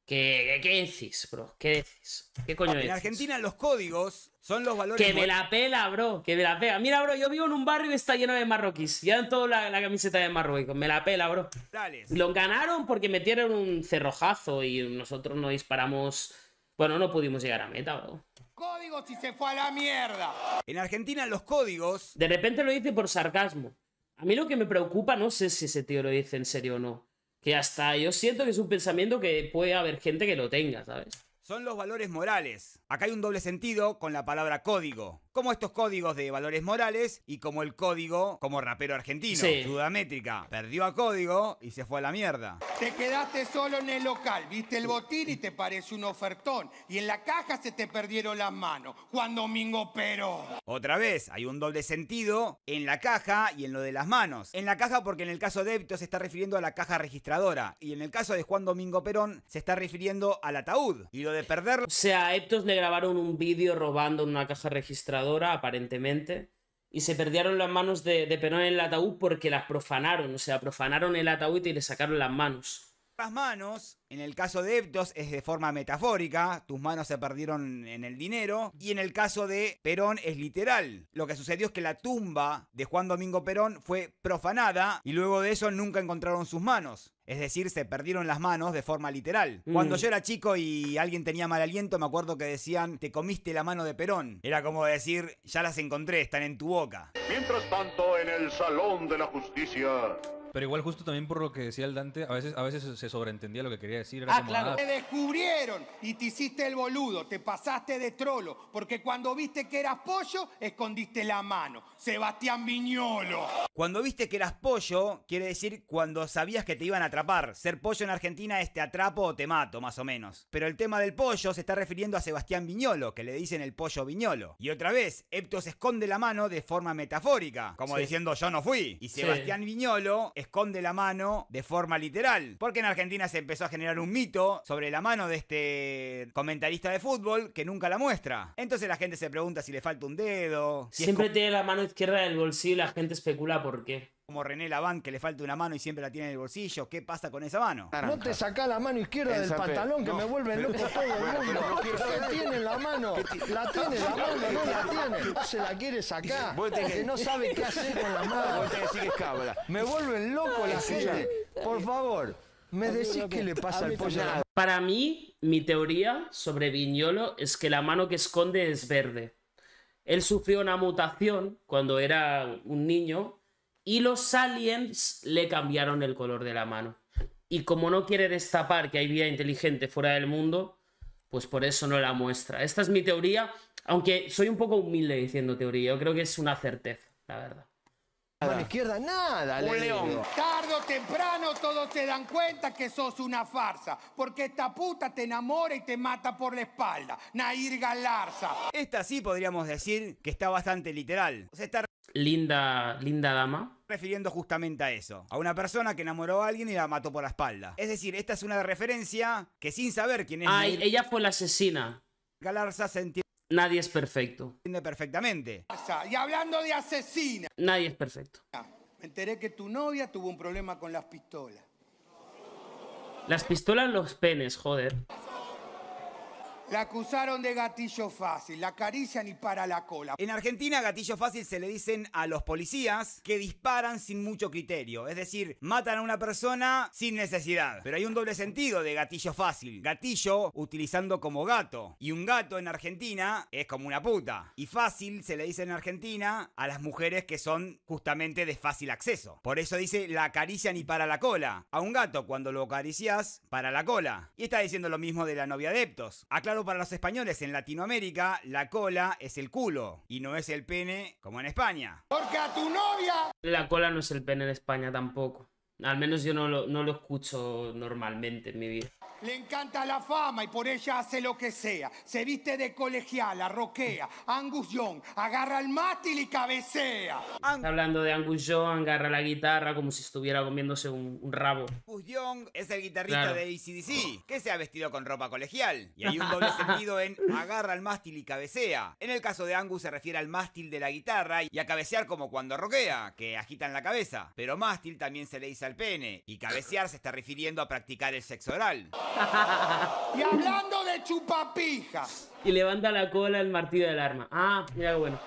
¿Qué, bro? ¿Qué decís? ¿Qué coño es? Ah, en Argentina los códigos son los valores... Que me la pela, bro. Que me la pela. Mira, bro, yo vivo en un barrio que está lleno de marroquíes. Ya en toda la, camiseta de marroquí. Me la pela, bro. Dale. Lo ganaron porque metieron un cerrojazo y nosotros no disparamos... Bueno, no pudimos llegar a meta, bro códigos y se fue a la mierda. En Argentina los códigos... De repente lo dice por sarcasmo. A mí lo que me preocupa, no sé si ese tío lo dice en serio o no, ya hasta yo siento que es un pensamiento que puede haber gente que lo tenga, ¿sabes? Son los valores morales. Acá hay un doble sentido con la palabra código como estos códigos de valores morales y como el código como rapero argentino, duda métrica Perdió a código y se fue a la mierda. Te quedaste solo en el local, viste el botín y te parece un ofertón. Y en la caja se te perdieron las manos. Juan Domingo Perón Otra vez, hay un doble sentido en la caja y en lo de las manos. En la caja porque en el caso de Eptos se está refiriendo a la caja registradora y en el caso de Juan Domingo Perón se está refiriendo al ataúd. Y lo de perder... O sea, a Eptos le grabaron un vídeo robando una caja registradora aparentemente, y se perdieron las manos de, de Perón en el ataúd porque las profanaron, o sea, profanaron el ataúd y le sacaron las manos las manos, en el caso de Eptos es de forma metafórica, tus manos se perdieron en el dinero, y en el caso de Perón es literal. Lo que sucedió es que la tumba de Juan Domingo Perón fue profanada y luego de eso nunca encontraron sus manos. Es decir, se perdieron las manos de forma literal. Mm. Cuando yo era chico y alguien tenía mal aliento, me acuerdo que decían, te comiste la mano de Perón. Era como decir, ya las encontré, están en tu boca. Mientras tanto, en el Salón de la Justicia... Pero igual justo también por lo que decía el Dante, a veces, se sobreentendía lo que quería decir. ah, claro. Ah". te descubrieron y te hiciste el boludo, te pasaste de trolo, porque cuando viste que eras pollo, escondiste la mano. Sebastián Viñolo. Cuando viste que eras pollo, quiere decir cuando sabías que te iban a atrapar. Ser pollo en Argentina es te atrapo o te mato, más o menos. Pero el tema del pollo se está refiriendo a Sebastián Viñolo, que le dicen el pollo Viñolo. Y otra vez, Eptos esconde la mano de forma metafórica, como diciendo yo no fui. Y Sebastián Viñolo esconde la mano de forma literal. Porque en Argentina se empezó a generar un mito sobre la mano de este comentarista de fútbol que nunca la muestra. Entonces la gente se pregunta si le falta un dedo. Siempre tiene la mano izquierda del bolsillo la gente especula por qué. Como René Laván, que le falta una mano y siempre la tiene en el bolsillo. ¿Qué pasa con esa mano? No te saca la mano izquierda del pantalón, que me vuelve loco todo el mundo. Pero, tiene la mano. La tiene la mano, no la tiene. se la quiere sacar. que no sabe qué hacer con la mano. que Me vuelven loco la gente. Por favor, me decís qué le pasa al pollo. Para mí, mi teoría sobre Viñolo es que la mano que esconde es verde. Él sufrió una mutación cuando era un niño y los aliens le cambiaron el color de la mano. Y como no quiere destapar que hay vida inteligente fuera del mundo, pues por eso no la muestra. Esta es mi teoría, aunque soy un poco humilde diciendo teoría, yo creo que es una certeza, la verdad. A la izquierda nada, león. Tardo, o temprano todos se dan cuenta que sos una farsa, porque esta puta te enamora y te mata por la espalda. Nair Galarza. Esta sí podríamos decir que está bastante literal. sea, está Linda, linda dama. refiriendo justamente a eso, a una persona que enamoró a alguien y la mató por la espalda. Es decir, esta es una referencia que sin saber quién es Ay, ella fue la asesina. Galarza sentía Nadie es perfecto. Entiende perfectamente. Y hablando de asesina. Nadie es perfecto. Ah, me enteré que tu novia tuvo un problema con las pistolas. Las pistolas, los penes, joder. La acusaron de gatillo fácil, la caricia ni para la cola. En Argentina, gatillo fácil se le dicen a los policías que disparan sin mucho criterio. Es decir, matan a una persona sin necesidad. Pero hay un doble sentido de gatillo fácil. Gatillo utilizando como gato. Y un gato en Argentina es como una puta. Y fácil se le dice en Argentina a las mujeres que son justamente de fácil acceso. Por eso dice la caricia ni para la cola. A un gato cuando lo acaricias, para la cola. Y está diciendo lo mismo de la novia adeptos para los españoles en Latinoamérica, la cola es el culo y no es el pene como en España. Porque a tu novia... La cola no es el pene en España tampoco. Al menos yo no lo, no lo escucho normalmente en mi vida. Le encanta la fama y por ella hace lo que sea. Se viste de colegial, roquea, Angus Young, agarra el mástil y cabecea. Está Hablando de Angus Young, agarra la guitarra como si estuviera comiéndose un, rabo. Angus Young es el guitarrista de ACDC, que se ha vestido con ropa colegial. Y hay un doble sentido en agarra el mástil y cabecea. En el caso de Angus se refiere al mástil de la guitarra y a cabecear como cuando roquea, que agitan la cabeza. Pero mástil también se le dice al pene, y cabecear se está refiriendo a practicar el sexo oral. Y hablando de chupapijas. Y levanta la cola el martillo del arma. Ah, mira bueno.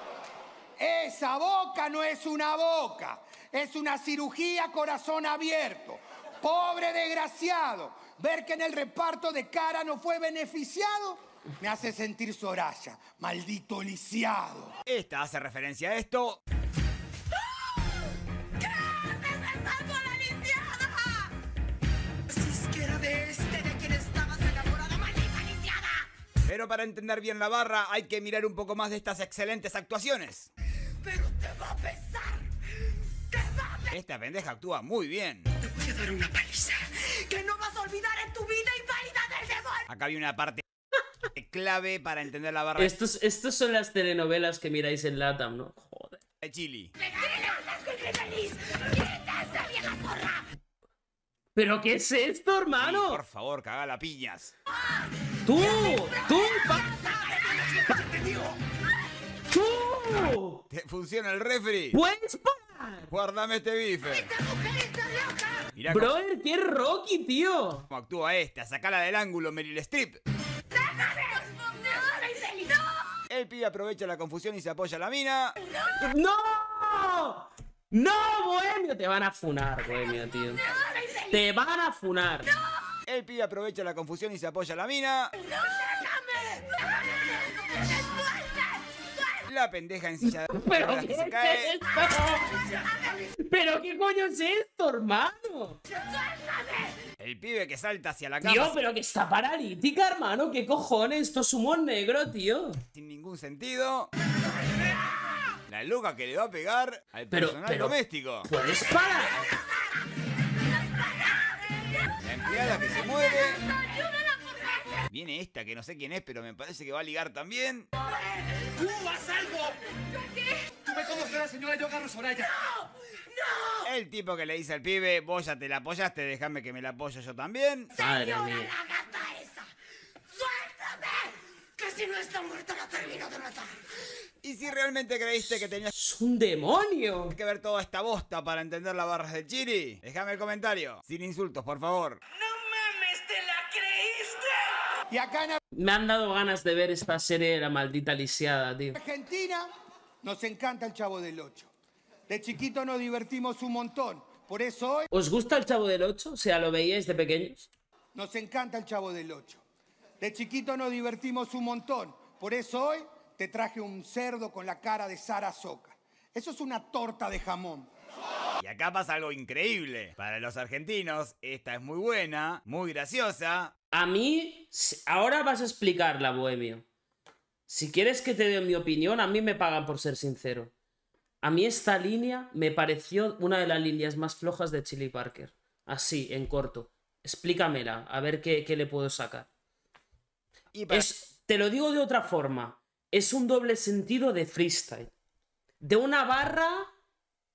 Esa boca no es una boca. Es una cirugía corazón abierto. Pobre desgraciado. Ver que en el reparto de cara no fue beneficiado me hace sentir Soraya, maldito lisiado. Esta hace referencia a esto. Pero para entender bien la barra hay que mirar un poco más de estas excelentes actuaciones. Pero te va a pesar. Te va Esta pendeja actúa muy bien. Te voy a dar una paliza que no vas a olvidar en tu vida y inválida del demonio. Acá hay una parte clave para entender la barra. Estos, estos son las telenovelas que miráis en Latam, ¿no? Joder. De Chile. ¡Quítate, vieja porra! ¿Pero qué es esto, hermano? por favor, caga la piñas. ¡Tú! ¡Tú! ¡Tú! ¿Te funciona el refri? ¡Pues para! ¡Guárdame este bife. ¡Esta loca! Brother, qué Rocky, tío. ¿Cómo actúa esta? Sacala del ángulo, Meryl Streep. ¡No! El pibe aprovecha la confusión y se apoya a la mina. ¡No! ¡No! No, bohemio, te van a funar, bohemio, tío. Te van a funar. El pibe aprovecha la confusión y se apoya a la mina. ¡No! La pendeja en silla de ¿Pero qué se ¿Pero qué coño es esto, hermano? El pibe que salta hacia la cama. Tío, pero que está paralítica, hermano. ¿Qué cojones? Esto es humor negro, tío. Sin ningún sentido. La loca que le va a pegar al pero, personal pero, doméstico. ¡Puedes parar! La empleada que se mueve. Viene esta que no sé quién es, pero me parece que va a ligar también. vas algo! ¿Qué? ¿Tú me conoces a la señora? Yoga Soraya. ¡No! ¡No! El tipo que le dice al pibe, vos ya te la apoyaste, déjame que me la apoyo yo también. ¡Madre mía! la gata esa! ¡Suéltame! ¡Casi no está muerta la termino de matar. Y si realmente creíste que tenías un demonio que ver toda esta bosta para entender las barras de Chiri, déjame el comentario. Sin insultos, por favor. ¡No mames, te la creíste! Y acá Me han dado ganas de ver esta serie de la maldita lisiada, tío. Argentina nos encanta el Chavo del 8. De chiquito nos divertimos un montón. Por eso hoy... ¿Os gusta el Chavo del 8? O sea, ¿lo veíais de pequeños? Nos encanta el Chavo del 8. De chiquito nos divertimos un montón. Por eso hoy te traje un cerdo con la cara de Sara Soca. Eso es una torta de jamón. Y acá pasa algo increíble. Para los argentinos, esta es muy buena, muy graciosa. A mí, ahora vas a explicarla, Bohemio. Si quieres que te dé mi opinión, a mí me pagan por ser sincero. A mí esta línea me pareció una de las líneas más flojas de Chili Parker. Así, en corto. Explícamela, a ver qué, le puedo sacar. te lo digo de otra forma es un doble sentido de freestyle. De una barra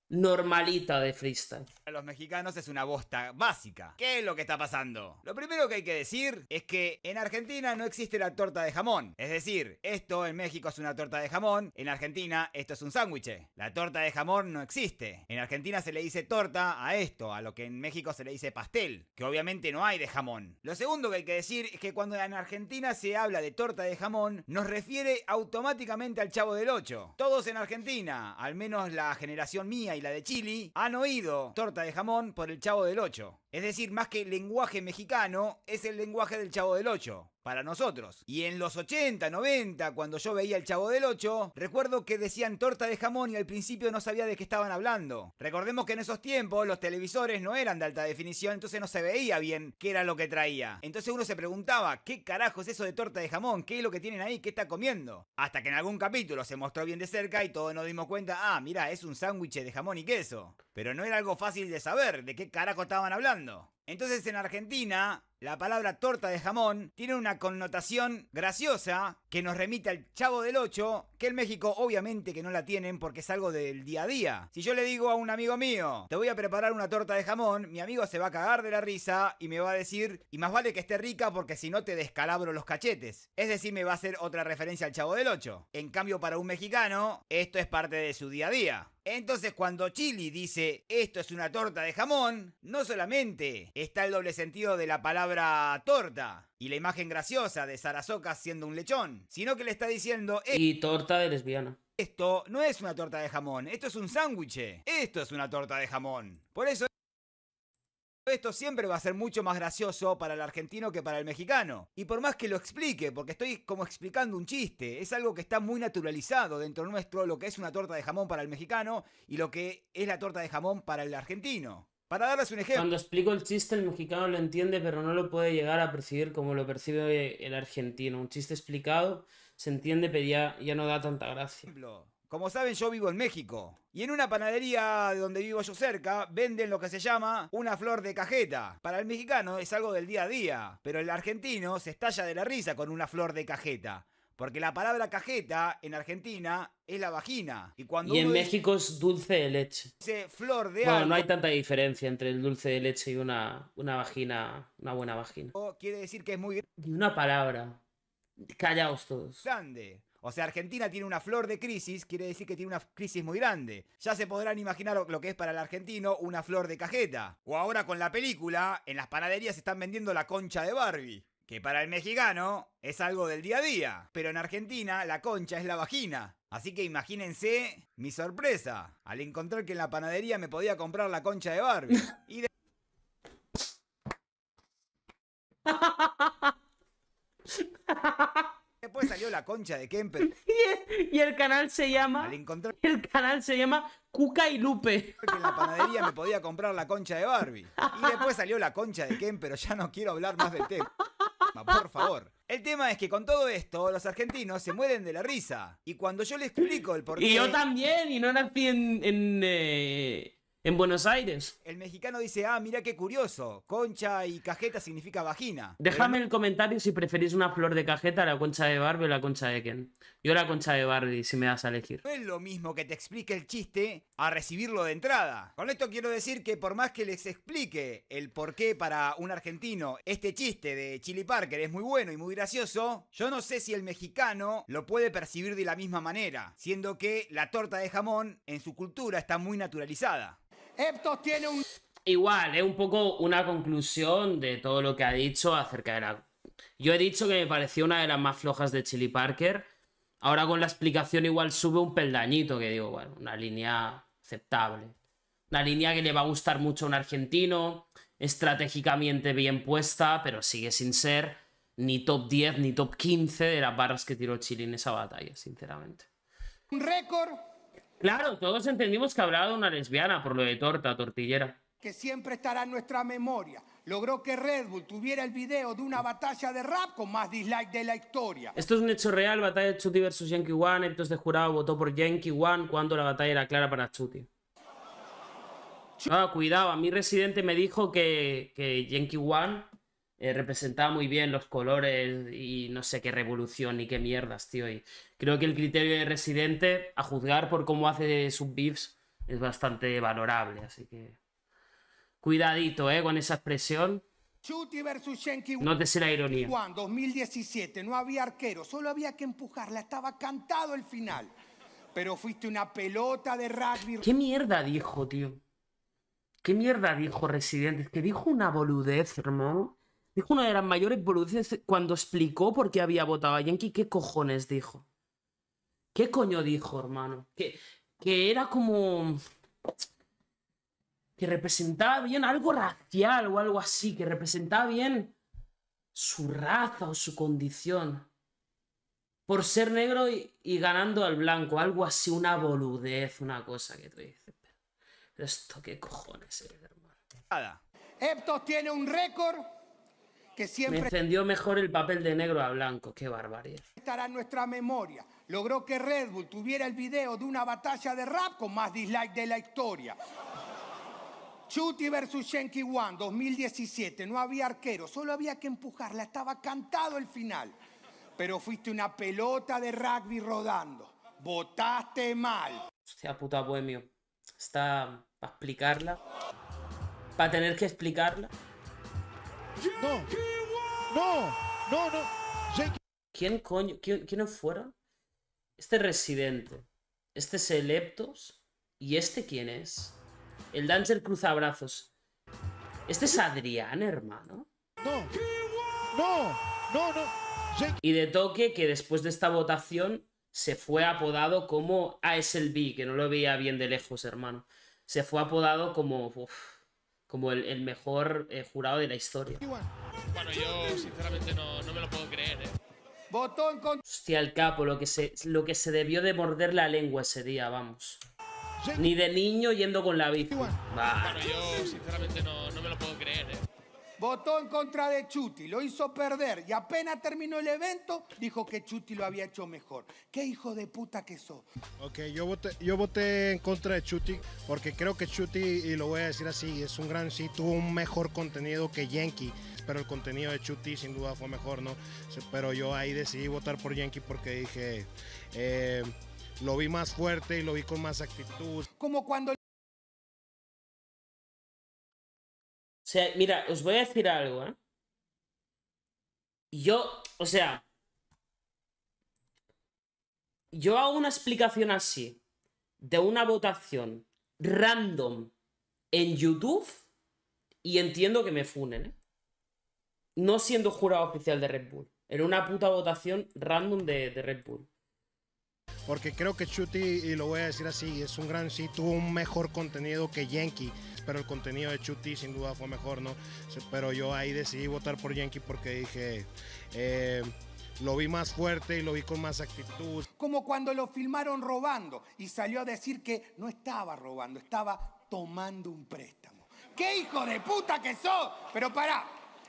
normalita de freestyle. A los mexicanos es una bosta básica. ¿Qué es lo que está pasando? Lo primero que hay que decir es que en Argentina no existe la torta de jamón. Es decir, esto en México es una torta de jamón, en Argentina esto es un sándwich. La torta de jamón no existe. En Argentina se le dice torta a esto, a lo que en México se le dice pastel, que obviamente no hay de jamón. Lo segundo que hay que decir es que cuando en Argentina se habla de torta de jamón, nos refiere automáticamente al chavo del 8. Todos en Argentina, al menos la generación mía y la de Chile han oído torta de jamón por el Chavo del Ocho. Es decir, más que lenguaje mexicano, es el lenguaje del Chavo del Ocho para nosotros. Y en los 80, 90, cuando yo veía el Chavo del 8, recuerdo que decían torta de jamón y al principio no sabía de qué estaban hablando. Recordemos que en esos tiempos los televisores no eran de alta definición, entonces no se veía bien qué era lo que traía. Entonces uno se preguntaba, ¿qué carajo es eso de torta de jamón? ¿Qué es lo que tienen ahí? ¿Qué está comiendo? Hasta que en algún capítulo se mostró bien de cerca y todos nos dimos cuenta, ah, mira, es un sándwich de jamón y queso. Pero no era algo fácil de saber de qué carajo estaban hablando. Entonces en Argentina, la palabra torta de jamón tiene una connotación graciosa que nos remite al chavo del 8, que en México obviamente que no la tienen porque es algo del día a día. Si yo le digo a un amigo mío, te voy a preparar una torta de jamón, mi amigo se va a cagar de la risa y me va a decir, y más vale que esté rica porque si no te descalabro los cachetes. Es decir, me va a hacer otra referencia al chavo del 8. En cambio, para un mexicano, esto es parte de su día a día. Entonces cuando Chili dice esto es una torta de jamón, no solamente está el doble sentido de la palabra torta y la imagen graciosa de Sarasoka siendo un lechón, sino que le está diciendo... Eh, y torta de lesbiana. Esto no es una torta de jamón, esto es un sándwich. Esto es una torta de jamón. Por eso esto siempre va a ser mucho más gracioso para el argentino que para el mexicano. Y por más que lo explique, porque estoy como explicando un chiste, es algo que está muy naturalizado dentro nuestro lo que es una torta de jamón para el mexicano y lo que es la torta de jamón para el argentino. Para darles un ejemplo. Cuando explico el chiste, el mexicano lo entiende, pero no lo puede llegar a percibir como lo percibe el argentino. Un chiste explicado se entiende, pero ya, ya no da tanta gracia. Como saben, yo vivo en México. Y en una panadería de donde vivo yo cerca, venden lo que se llama una flor de cajeta. Para el mexicano es algo del día a día, pero el argentino se estalla de la risa con una flor de cajeta. Porque la palabra cajeta en Argentina es la vagina. Y, cuando en México es dulce de leche. flor de Bueno, no hay tanta diferencia entre el dulce de leche y una, una vagina, una buena vagina. O quiere decir que es muy... Una palabra. Callaos todos. Grande. O sea, Argentina tiene una flor de crisis, quiere decir que tiene una crisis muy grande. Ya se podrán imaginar lo que es para el argentino una flor de cajeta. O ahora con la película, en las panaderías están vendiendo la concha de Barbie. Que para el mexicano es algo del día a día. Pero en Argentina la concha es la vagina. Así que imagínense mi sorpresa al encontrar que en la panadería me podía comprar la concha de Barbie. Y de... Después salió la concha de Kemper. Y el, canal se llama. El canal se llama Cuca y Lupe. Porque en la panadería me podía comprar la concha de Barbie. Y después salió la concha de Kemper, pero ya no quiero hablar más del tema. Por favor. El tema es que con todo esto, los argentinos se mueren de la risa. Y cuando yo les explico el porqué. Y yo también, y no nací en. Eh, en Buenos Aires. El mexicano dice, ah, mira qué curioso, concha y cajeta significa vagina. Déjame en el comentario si preferís una flor de cajeta, la concha de Barbie o la concha de Ken. Yo la concha de Barbie, si me das a elegir. No es lo mismo que te explique el chiste a recibirlo de entrada. Con esto quiero decir que por más que les explique el por qué para un argentino este chiste de Chili Parker es muy bueno y muy gracioso, yo no sé si el mexicano lo puede percibir de la misma manera, siendo que la torta de jamón en su cultura está muy naturalizada. Igual, es un poco una conclusión de todo lo que ha dicho acerca de la... Yo he dicho que me pareció una de las más flojas de Chili Parker. Ahora con la explicación igual sube un peldañito, que digo, bueno, una línea aceptable. Una línea que le va a gustar mucho a un argentino, estratégicamente bien puesta, pero sigue sin ser ni top 10 ni top 15 de las barras que tiró Chile en esa batalla, sinceramente. Un récord Claro, todos entendimos que hablaba de una lesbiana por lo de torta, tortillera. Que siempre estará en nuestra memoria. Logró que Red Bull tuviera el video de una batalla de rap con más dislike de la historia. Esto es un hecho real, batalla de Chuti versus Yankee One. Entonces jurado votó por Yankee One cuando la batalla era clara para Chuti. Ah, cuidado, a mi Residente me dijo que, que Yankee One eh, representaba muy bien los colores y no sé qué revolución y qué mierdas, tío. Y creo que el criterio de Residente, a juzgar por cómo hace sus beefs, es bastante valorable. Así que. Cuidadito, eh, con esa expresión. No te será ironía. 2017, no había arquero, solo había que empujarla, estaba cantado el final. Pero fuiste una pelota de rugby. ¿Qué mierda dijo, tío? ¿Qué mierda dijo Es Que dijo una boludez, hermano. Dijo una de las mayores boludeces cuando explicó por qué había votado a Yankee. ¿Qué cojones dijo? ¿Qué coño dijo, hermano? Que, que era como. Que representaba bien algo racial o algo así. Que representaba bien su raza o su condición. Por ser negro y, ganando al blanco. Algo así, una boludez, una cosa que tú dices. esto, ¿qué cojones es, hermano? Nada. Eptos tiene un récord que siempre... Me encendió mejor el papel de negro a blanco, qué barbaridad. Estará en nuestra memoria. Logró que Red Bull tuviera el video de una batalla de rap con más dislike de la historia. Chuti versus Yankee One, 2017. No había arquero, solo había que empujarla. Estaba cantado el final. Pero fuiste una pelota de rugby rodando. Votaste mal. Hostia puta, bohemio. Está para explicarla. Para tener que explicarla. No. No. No, no. ¿Quién coño? ¿Quién, ¿Quiénes fueron? Este residente. Este es ¿Y este quién es? El Dancer cruzabrazos. Este es Adrián, hermano. No. No. No, no. Y de toque que después de esta votación se fue apodado como ASLB, que no lo veía bien de lejos, hermano. Se fue apodado como como el, el mejor eh, jurado de la historia. Bueno, yo sinceramente no, no me lo puedo creer, ¿eh? con... Hostia, el capo, lo que, se, lo que se debió de morder la lengua ese día, vamos. Ni de niño yendo con la bici. Bueno, yo sinceramente no, no me lo puedo creer, ¿eh? Votó en contra de Chuti, lo hizo perder y apenas terminó el evento dijo que Chuti lo había hecho mejor. Qué hijo de puta que sos. Ok, yo voté, yo voté en contra de Chuti porque creo que Chuti, y lo voy a decir así, es un gran sí, tuvo un mejor contenido que Yankee pero el contenido de Chuti sin duda fue mejor, ¿no? Pero yo ahí decidí votar por Yankee porque dije, eh, lo vi más fuerte y lo vi con más actitud. Como cuando O sea, mira, os voy a decir algo, ¿eh? Yo, o sea, yo hago una explicación así de una votación random en YouTube y entiendo que me funen, ¿eh? No siendo jurado oficial de Red Bull. Era una puta votación random de Red Bull porque creo que Chuty, y lo voy a decir así, es un gran, sí, tuvo un mejor contenido que Yankee, pero el contenido de Chuty sin duda fue mejor, ¿no? Pero yo ahí decidí votar por Yankee porque dije, eh, lo vi más fuerte y lo vi con más actitud. Como cuando lo filmaron robando y salió a decir que no estaba robando, estaba tomando un préstamo. ¡Qué hijo de puta que sos! Pero pará,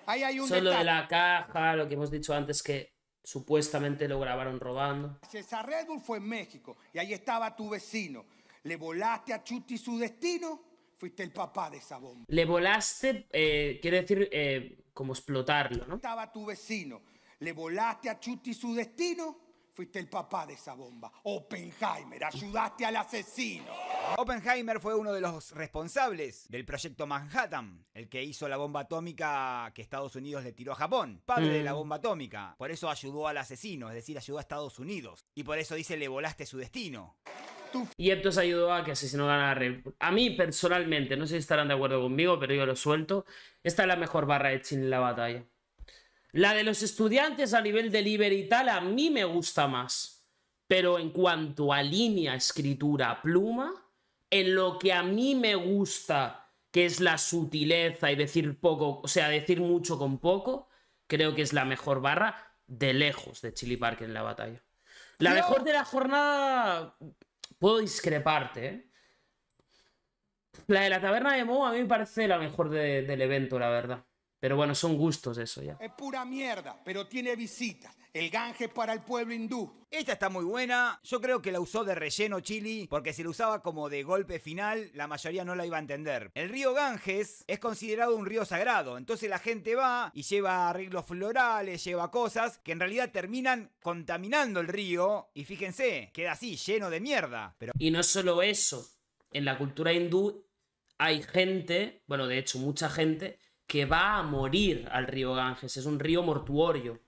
ahí hay un... Solo de la caja, lo que hemos dicho antes que Supuestamente lo grabaron robando. esa Red Bull fue en México y ahí estaba tu vecino. Le volaste a Chuti su destino, fuiste el papá de esa bomba. Le volaste, eh, quiere decir eh, como explotarlo, ¿no? Estaba tu vecino. Le volaste a Chuti su destino, Fuiste el papá de esa bomba. Oppenheimer, ayudaste al asesino. Oppenheimer fue uno de los responsables del proyecto Manhattan, el que hizo la bomba atómica que Estados Unidos le tiró a Japón, padre de la mm. bomba atómica. Por eso ayudó al asesino, es decir, ayudó a Estados Unidos. Y por eso dice, le volaste su destino. Y Eptos ayudó a que Asesino ganara. A mí personalmente, no sé si estarán de acuerdo conmigo, pero yo lo suelto. Esta es la mejor barra de Chin en la batalla. La de los estudiantes a nivel de y tal, a mí me gusta más. Pero en cuanto a línea, escritura, pluma, en lo que a mí me gusta, que es la sutileza y decir poco, o sea, decir mucho con poco, creo que es la mejor barra de lejos de Chili Park en la batalla. La mejor de la jornada, puedo discreparte, ¿eh? La de la taberna de Mo a mí me parece la mejor del evento, la verdad. Pero bueno, son gustos eso ya. Es pura mierda, pero tiene visitas. El Ganges para el pueblo hindú. Esta está muy buena. Yo creo que la usó de relleno Chili, porque si la usaba como de golpe final, la mayoría no la iba a entender. El río Ganges es considerado un río sagrado, entonces la gente va y lleva arreglos florales, lleva cosas que en realidad terminan contaminando el río. Y fíjense, queda así, lleno de mierda. Pero... Y no solo eso. En la cultura hindú hay gente, bueno, de hecho, mucha gente que va a morir al río Ganges, es un río mortuorio.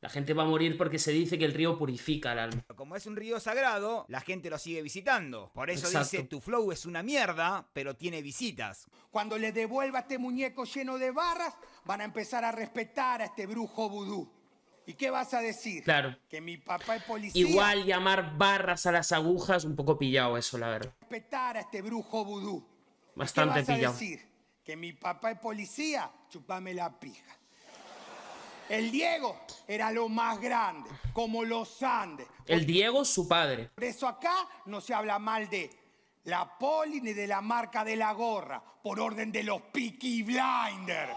La gente va a morir porque se dice que el río purifica al alma. Como es un río sagrado, la gente lo sigue visitando. Por eso dice, tu flow es una mierda, pero tiene visitas. Cuando le devuelva este muñeco lleno de barras, van a empezar a respetar a este brujo vudú. ¿Y qué vas a decir? Claro. Que mi papá Igual llamar barras a las agujas, un poco pillado eso, la verdad. Respetar a este brujo vudú. Bastante pillado que mi papá es policía, chupame la pija. El Diego era lo más grande, como los Andes. El Diego, su padre. Por eso acá no se habla mal de la poli ni de la marca de la gorra, por orden de los Peaky Blinders.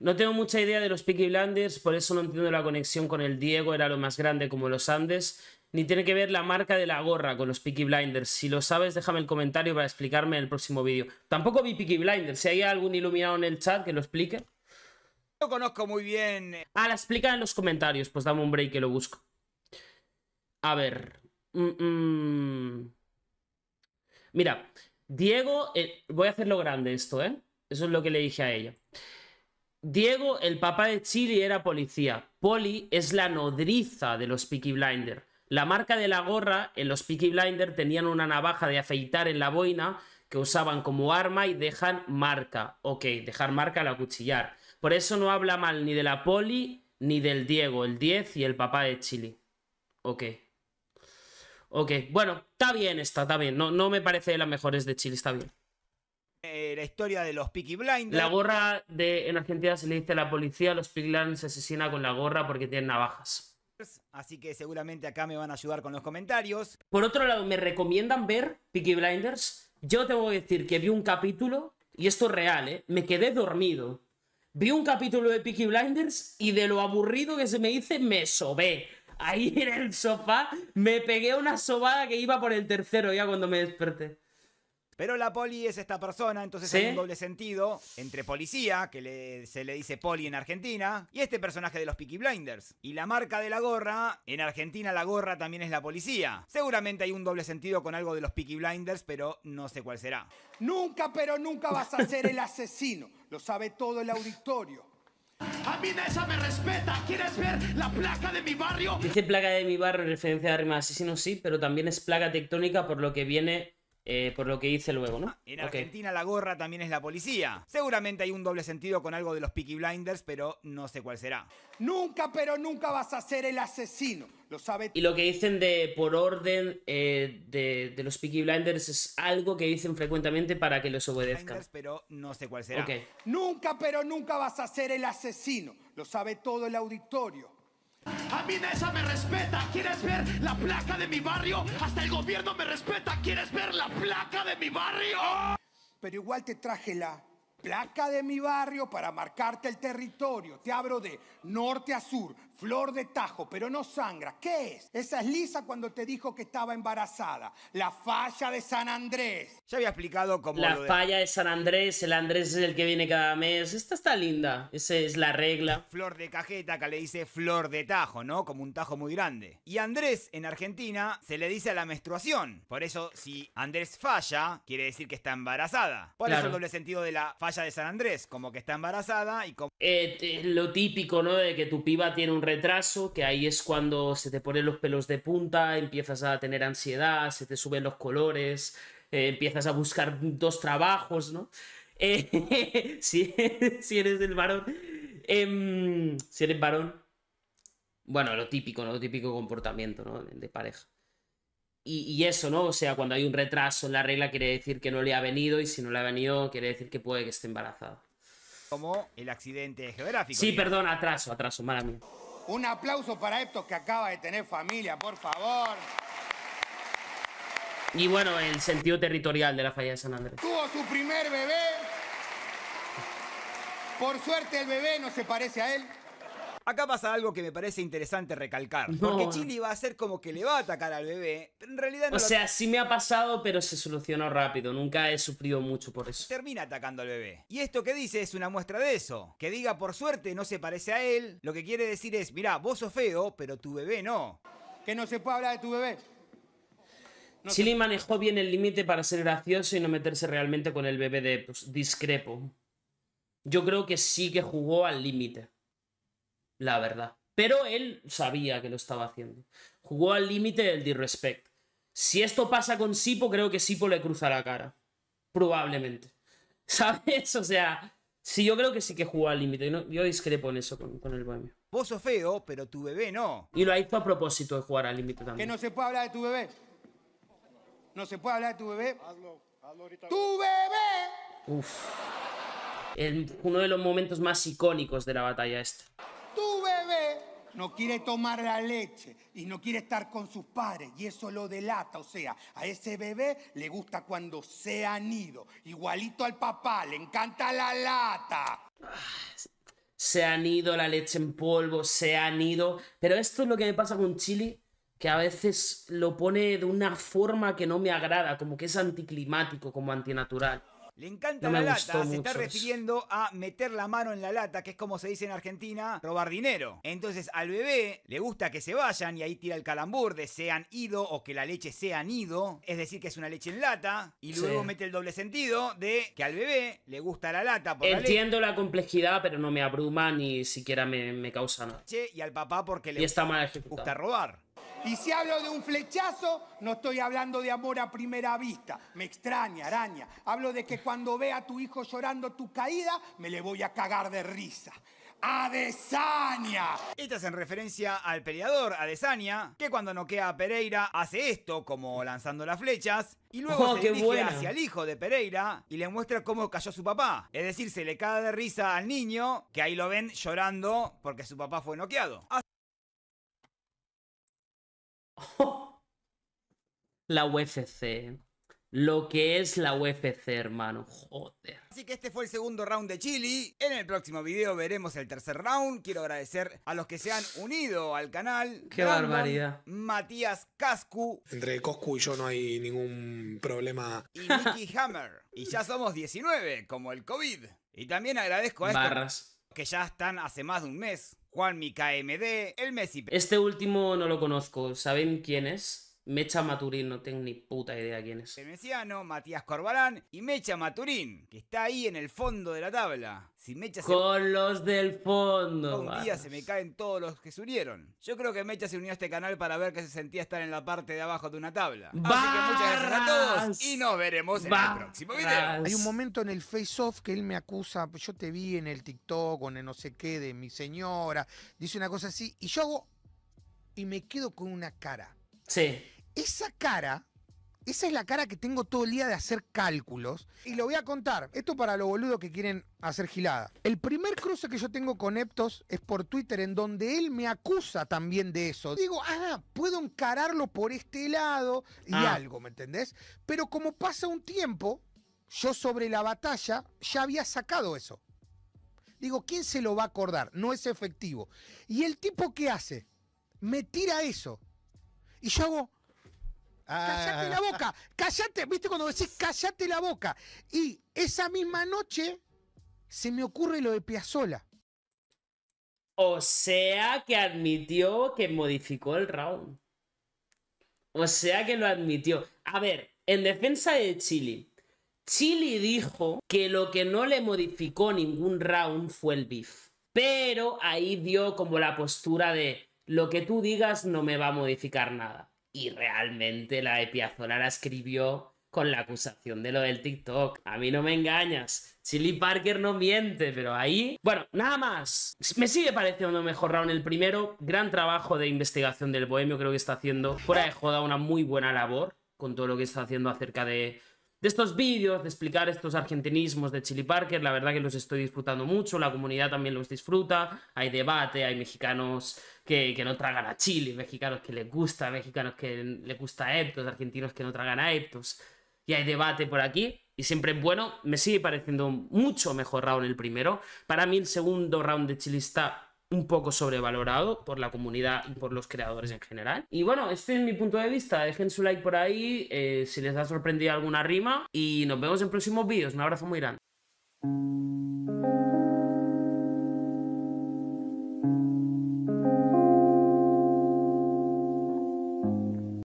No tengo mucha idea de los Peaky Blinders, por eso no entiendo la conexión con el Diego, era lo más grande como los Andes ni tiene que ver la marca de la gorra con los Peaky Blinders. Si lo sabes, déjame el comentario para explicarme en el próximo vídeo. Tampoco vi Peaky Blinders. Si hay algún iluminado en el chat que lo explique. Lo conozco muy bien. Ah, la explica en los comentarios. Pues dame un break que lo busco. A ver. Mm, mm. Mira, Diego... voy a hacerlo grande esto, ¿eh? Eso es lo que le dije a ella. Diego, el papá de Chili, era policía. Polly es la nodriza de los Peaky Blinders. La marca de la gorra, en los Peaky Blinders tenían una navaja de afeitar en la boina que usaban como arma y dejan marca. Ok, dejar marca al acuchillar. Por eso no habla mal ni de la poli ni del Diego, el 10 y el papá de Chili. Ok. Ok, bueno, está bien esta, está bien. No, no me parece de las mejores de Chile, está bien. Eh, la historia de los Peaky Blinders. La gorra de en Argentina se le dice a la policía, los Peaky Blinders se asesina con la gorra porque tienen navajas así que seguramente acá me van a ayudar con los comentarios. Por otro lado, me recomiendan ver Peaky Blinders. Yo te voy a decir que vi un capítulo, y esto es real, ¿eh? me quedé dormido. Vi un capítulo de Peaky Blinders y de lo aburrido que se me dice me sobé. Ahí en el sofá me pegué una sobada que iba por el tercero ya cuando me desperté. Pero la poli es esta persona, entonces hay un doble sentido entre policía, que se le dice poli en Argentina, y este personaje de los Peaky Blinders. Y la marca de la gorra, en Argentina la gorra también es la policía. Seguramente hay un doble sentido con algo de los Peaky Blinders, pero no sé cuál será. Nunca, pero nunca vas a ser el asesino. Lo sabe todo el auditorio. A mí de esa me respeta. ¿Quieres ver la placa de mi barrio? Dice placa de mi barrio en referencia a Rima asesinos, sí, pero también es placa tectónica por lo que viene eh, por lo que dice luego, ¿no? Ah, en Argentina la gorra también es la policía. Seguramente hay un doble sentido con algo de los Peaky Blinders, pero no sé cuál será. Nunca, pero nunca vas a ser el asesino. Lo sabe. Y lo que dicen de por orden eh, de, los Peaky Blinders es algo que dicen frecuentemente para que los obedezcan. pero no sé cuál será. Nunca, pero nunca vas a ser el asesino. Lo sabe todo el auditorio. A mí esa me respeta. ¿Quieres ver la placa de mi barrio? Hasta el gobierno me respeta. ¿Quieres ver la placa de mi barrio? Pero igual te traje la placa de mi barrio para marcarte el territorio. Te abro de norte a sur, Flor de tajo, pero no sangra. ¿Qué es? Esa es Lisa cuando te dijo que estaba embarazada. La falla de San Andrés. Ya había explicado cómo. La falla de San Andrés, el Andrés es el que viene cada mes. Esta está linda. Esa es la regla. Flor de cajeta, que le dice flor de tajo, ¿no? Como un tajo muy grande. Y Andrés, en Argentina, se le dice a la menstruación. Por eso, si Andrés falla, quiere decir que está embarazada. Por el doble sentido de la falla de San Andrés, como que está embarazada y como. Es eh, lo típico, ¿no? De que tu piba tiene un retraso, que ahí es cuando se te ponen los pelos de punta, empiezas a tener ansiedad, se te suben los colores, eh, empiezas a buscar dos trabajos, ¿no? Eh, si, si, eres del varón. Em, si eres varón. Bueno, lo típico, ¿no? Lo típico comportamiento, ¿no? De pareja. Y, eso, ¿no? O sea, cuando hay un retraso en la regla quiere decir que no le ha venido y si no le ha venido quiere decir que puede que esté embarazada. Como el accidente geográfico. Sí, perdón, atraso, atraso, mala mía. Un aplauso para estos que acaba de tener familia, por favor. Y bueno, el sentido territorial de la falla de San Andrés. Tuvo su primer bebé. Por suerte el bebé no se parece a él. Acá pasa algo que me parece interesante recalcar. Porque Chili va a ser como que le va a atacar al bebé, en realidad no. O sea, sí me ha pasado, pero se solucionó rápido. Nunca he sufrido mucho por eso. Termina atacando al bebé. Y esto que dice es una muestra de eso. Que diga, por suerte, no se parece a él. Lo que quiere decir es, mirá, vos sos feo, pero tu bebé no. Que no se puede hablar de tu bebé. Chili manejó bien el límite para ser gracioso y no meterse realmente con el bebé de pues, discrepo. Yo creo que sí que jugó al límite la verdad. Pero él sabía que lo estaba haciendo. Jugó al límite del disrespect. Si esto pasa con Sipo, creo que Sipo le cruza la cara. Probablemente. ¿Sabes? O sea, sí, yo creo que sí que jugó al límite. Yo discrepo en eso con, el bohemio. Vos sos feo, pero tu bebé no. Y lo hizo a propósito de jugar al límite también. Que no se puede hablar de tu bebé. No se puede hablar de tu bebé. ¡Tu bebé! Uf. uno de los momentos más icónicos de la batalla esta tu bebé no quiere tomar la leche y no quiere estar con sus padres y eso lo delata. O sea, a ese bebé le gusta cuando se han ido. Igualito al papá, le encanta la lata. Se han ido la leche en polvo, se han ido. Pero esto es lo que me pasa con Chili, que a veces lo pone de una forma que no me agrada, como que es anticlimático, como antinatural. Le encanta la lata, se está refiriendo a meter la mano en la lata, que es como se dice en Argentina, robar dinero. Entonces al bebé le gusta que se vayan y ahí tira el calambur de sean ido o que la leche sea ido. es decir, que es una leche en lata, y luego mete el doble sentido de que al bebé le gusta la lata. Entiendo la, complejidad, pero no me abruma ni siquiera me, causa nada. Y al papá porque le gusta robar. Y si hablo de un flechazo, no estoy hablando de amor a primera vista. Me extraña, araña. Hablo de que cuando vea a tu hijo llorando tu caída, me le voy a cagar de risa. ¡Adesania! Esta es en referencia al peleador Adesania, que cuando noquea a Pereira hace esto, como lanzando las flechas, y luego oh, se dirige hacia el hijo de Pereira y le muestra cómo cayó su papá. Es decir, se le caga de risa al niño, que ahí lo ven llorando porque su papá fue noqueado. La UFC. Lo que es la UFC, hermano. Joder. Así que este fue el segundo round de Chile. En el próximo video veremos el tercer round. Quiero agradecer a los que se han unido al canal. Qué barbaridad. Matías Cascu. Entre Coscu y yo no hay ningún problema. Y Nicky Hammer. Y ya somos 19, como el COVID. Y también agradezco a Barras que ya están hace más de un mes. Juan MD el Messi. Este último no lo conozco, ¿saben quién es? Mecha Maturín, no tengo ni puta idea quién es. Veneciano, Matías Corbalán y Mecha Maturín, que está ahí en el fondo de la tabla. Si Mecha Con los del fondo. Un día se me caen todos los que se unieron. Yo creo que Mecha se unió a este canal para ver que se sentía estar en la parte de abajo de una tabla. Así que muchas gracias a todos y nos veremos en el próximo video. Hay un momento en el face-off que él me acusa, pues yo te vi en el TikTok con en el no sé qué de mi señora, dice una cosa así y yo hago y me quedo con una cara. Sí. Esa cara, esa es la cara que tengo todo el día de hacer cálculos. Y lo voy a contar. Esto para los boludos que quieren hacer gilada. El primer cruce que yo tengo con Eptos es por Twitter, en donde él me acusa también de eso. Digo, ah, puedo encararlo por este lado y ah. algo, ¿me entendés? Pero como pasa un tiempo, yo sobre la batalla ya había sacado eso. Digo, ¿quién se lo va a acordar? No es efectivo. Y el tipo, ¿qué hace? Me tira eso. Y yo hago Cállate la ah. boca, cállate, viste cuando decís cállate la boca. Y esa misma noche se me ocurre lo de Piazzola. O sea que admitió que modificó el round. O sea que lo admitió. A ver, en defensa de Chile, Chile dijo que lo que no le modificó ningún round fue el beef. Pero ahí dio como la postura de lo que tú digas no me va a modificar nada. Y realmente la de la escribió con la acusación de lo del TikTok. A mí no me engañas. Chili Parker no miente, pero ahí... Bueno, nada más. Me sigue pareciendo mejor round el primero. Gran trabajo de investigación del Bohemio. Creo que está haciendo, fuera de joda, una muy buena labor con todo lo que está haciendo acerca de de estos vídeos, de explicar estos argentinismos de Chili Parker. La verdad que los estoy disfrutando mucho, la comunidad también los disfruta. Hay debate, hay mexicanos que, no tragan a Chile, mexicanos que les gusta, mexicanos que les gusta a Eptos, argentinos que no tragan a Eptos. Y hay debate por aquí, y siempre es bueno. Me sigue pareciendo mucho mejor round el primero. Para mí el segundo round de Chile está un poco sobrevalorado por la comunidad y por los creadores en general. Y bueno, este es mi punto de vista. Dejen su like por ahí eh, si les ha sorprendido alguna rima. Y nos vemos en próximos vídeos. Un abrazo muy grande.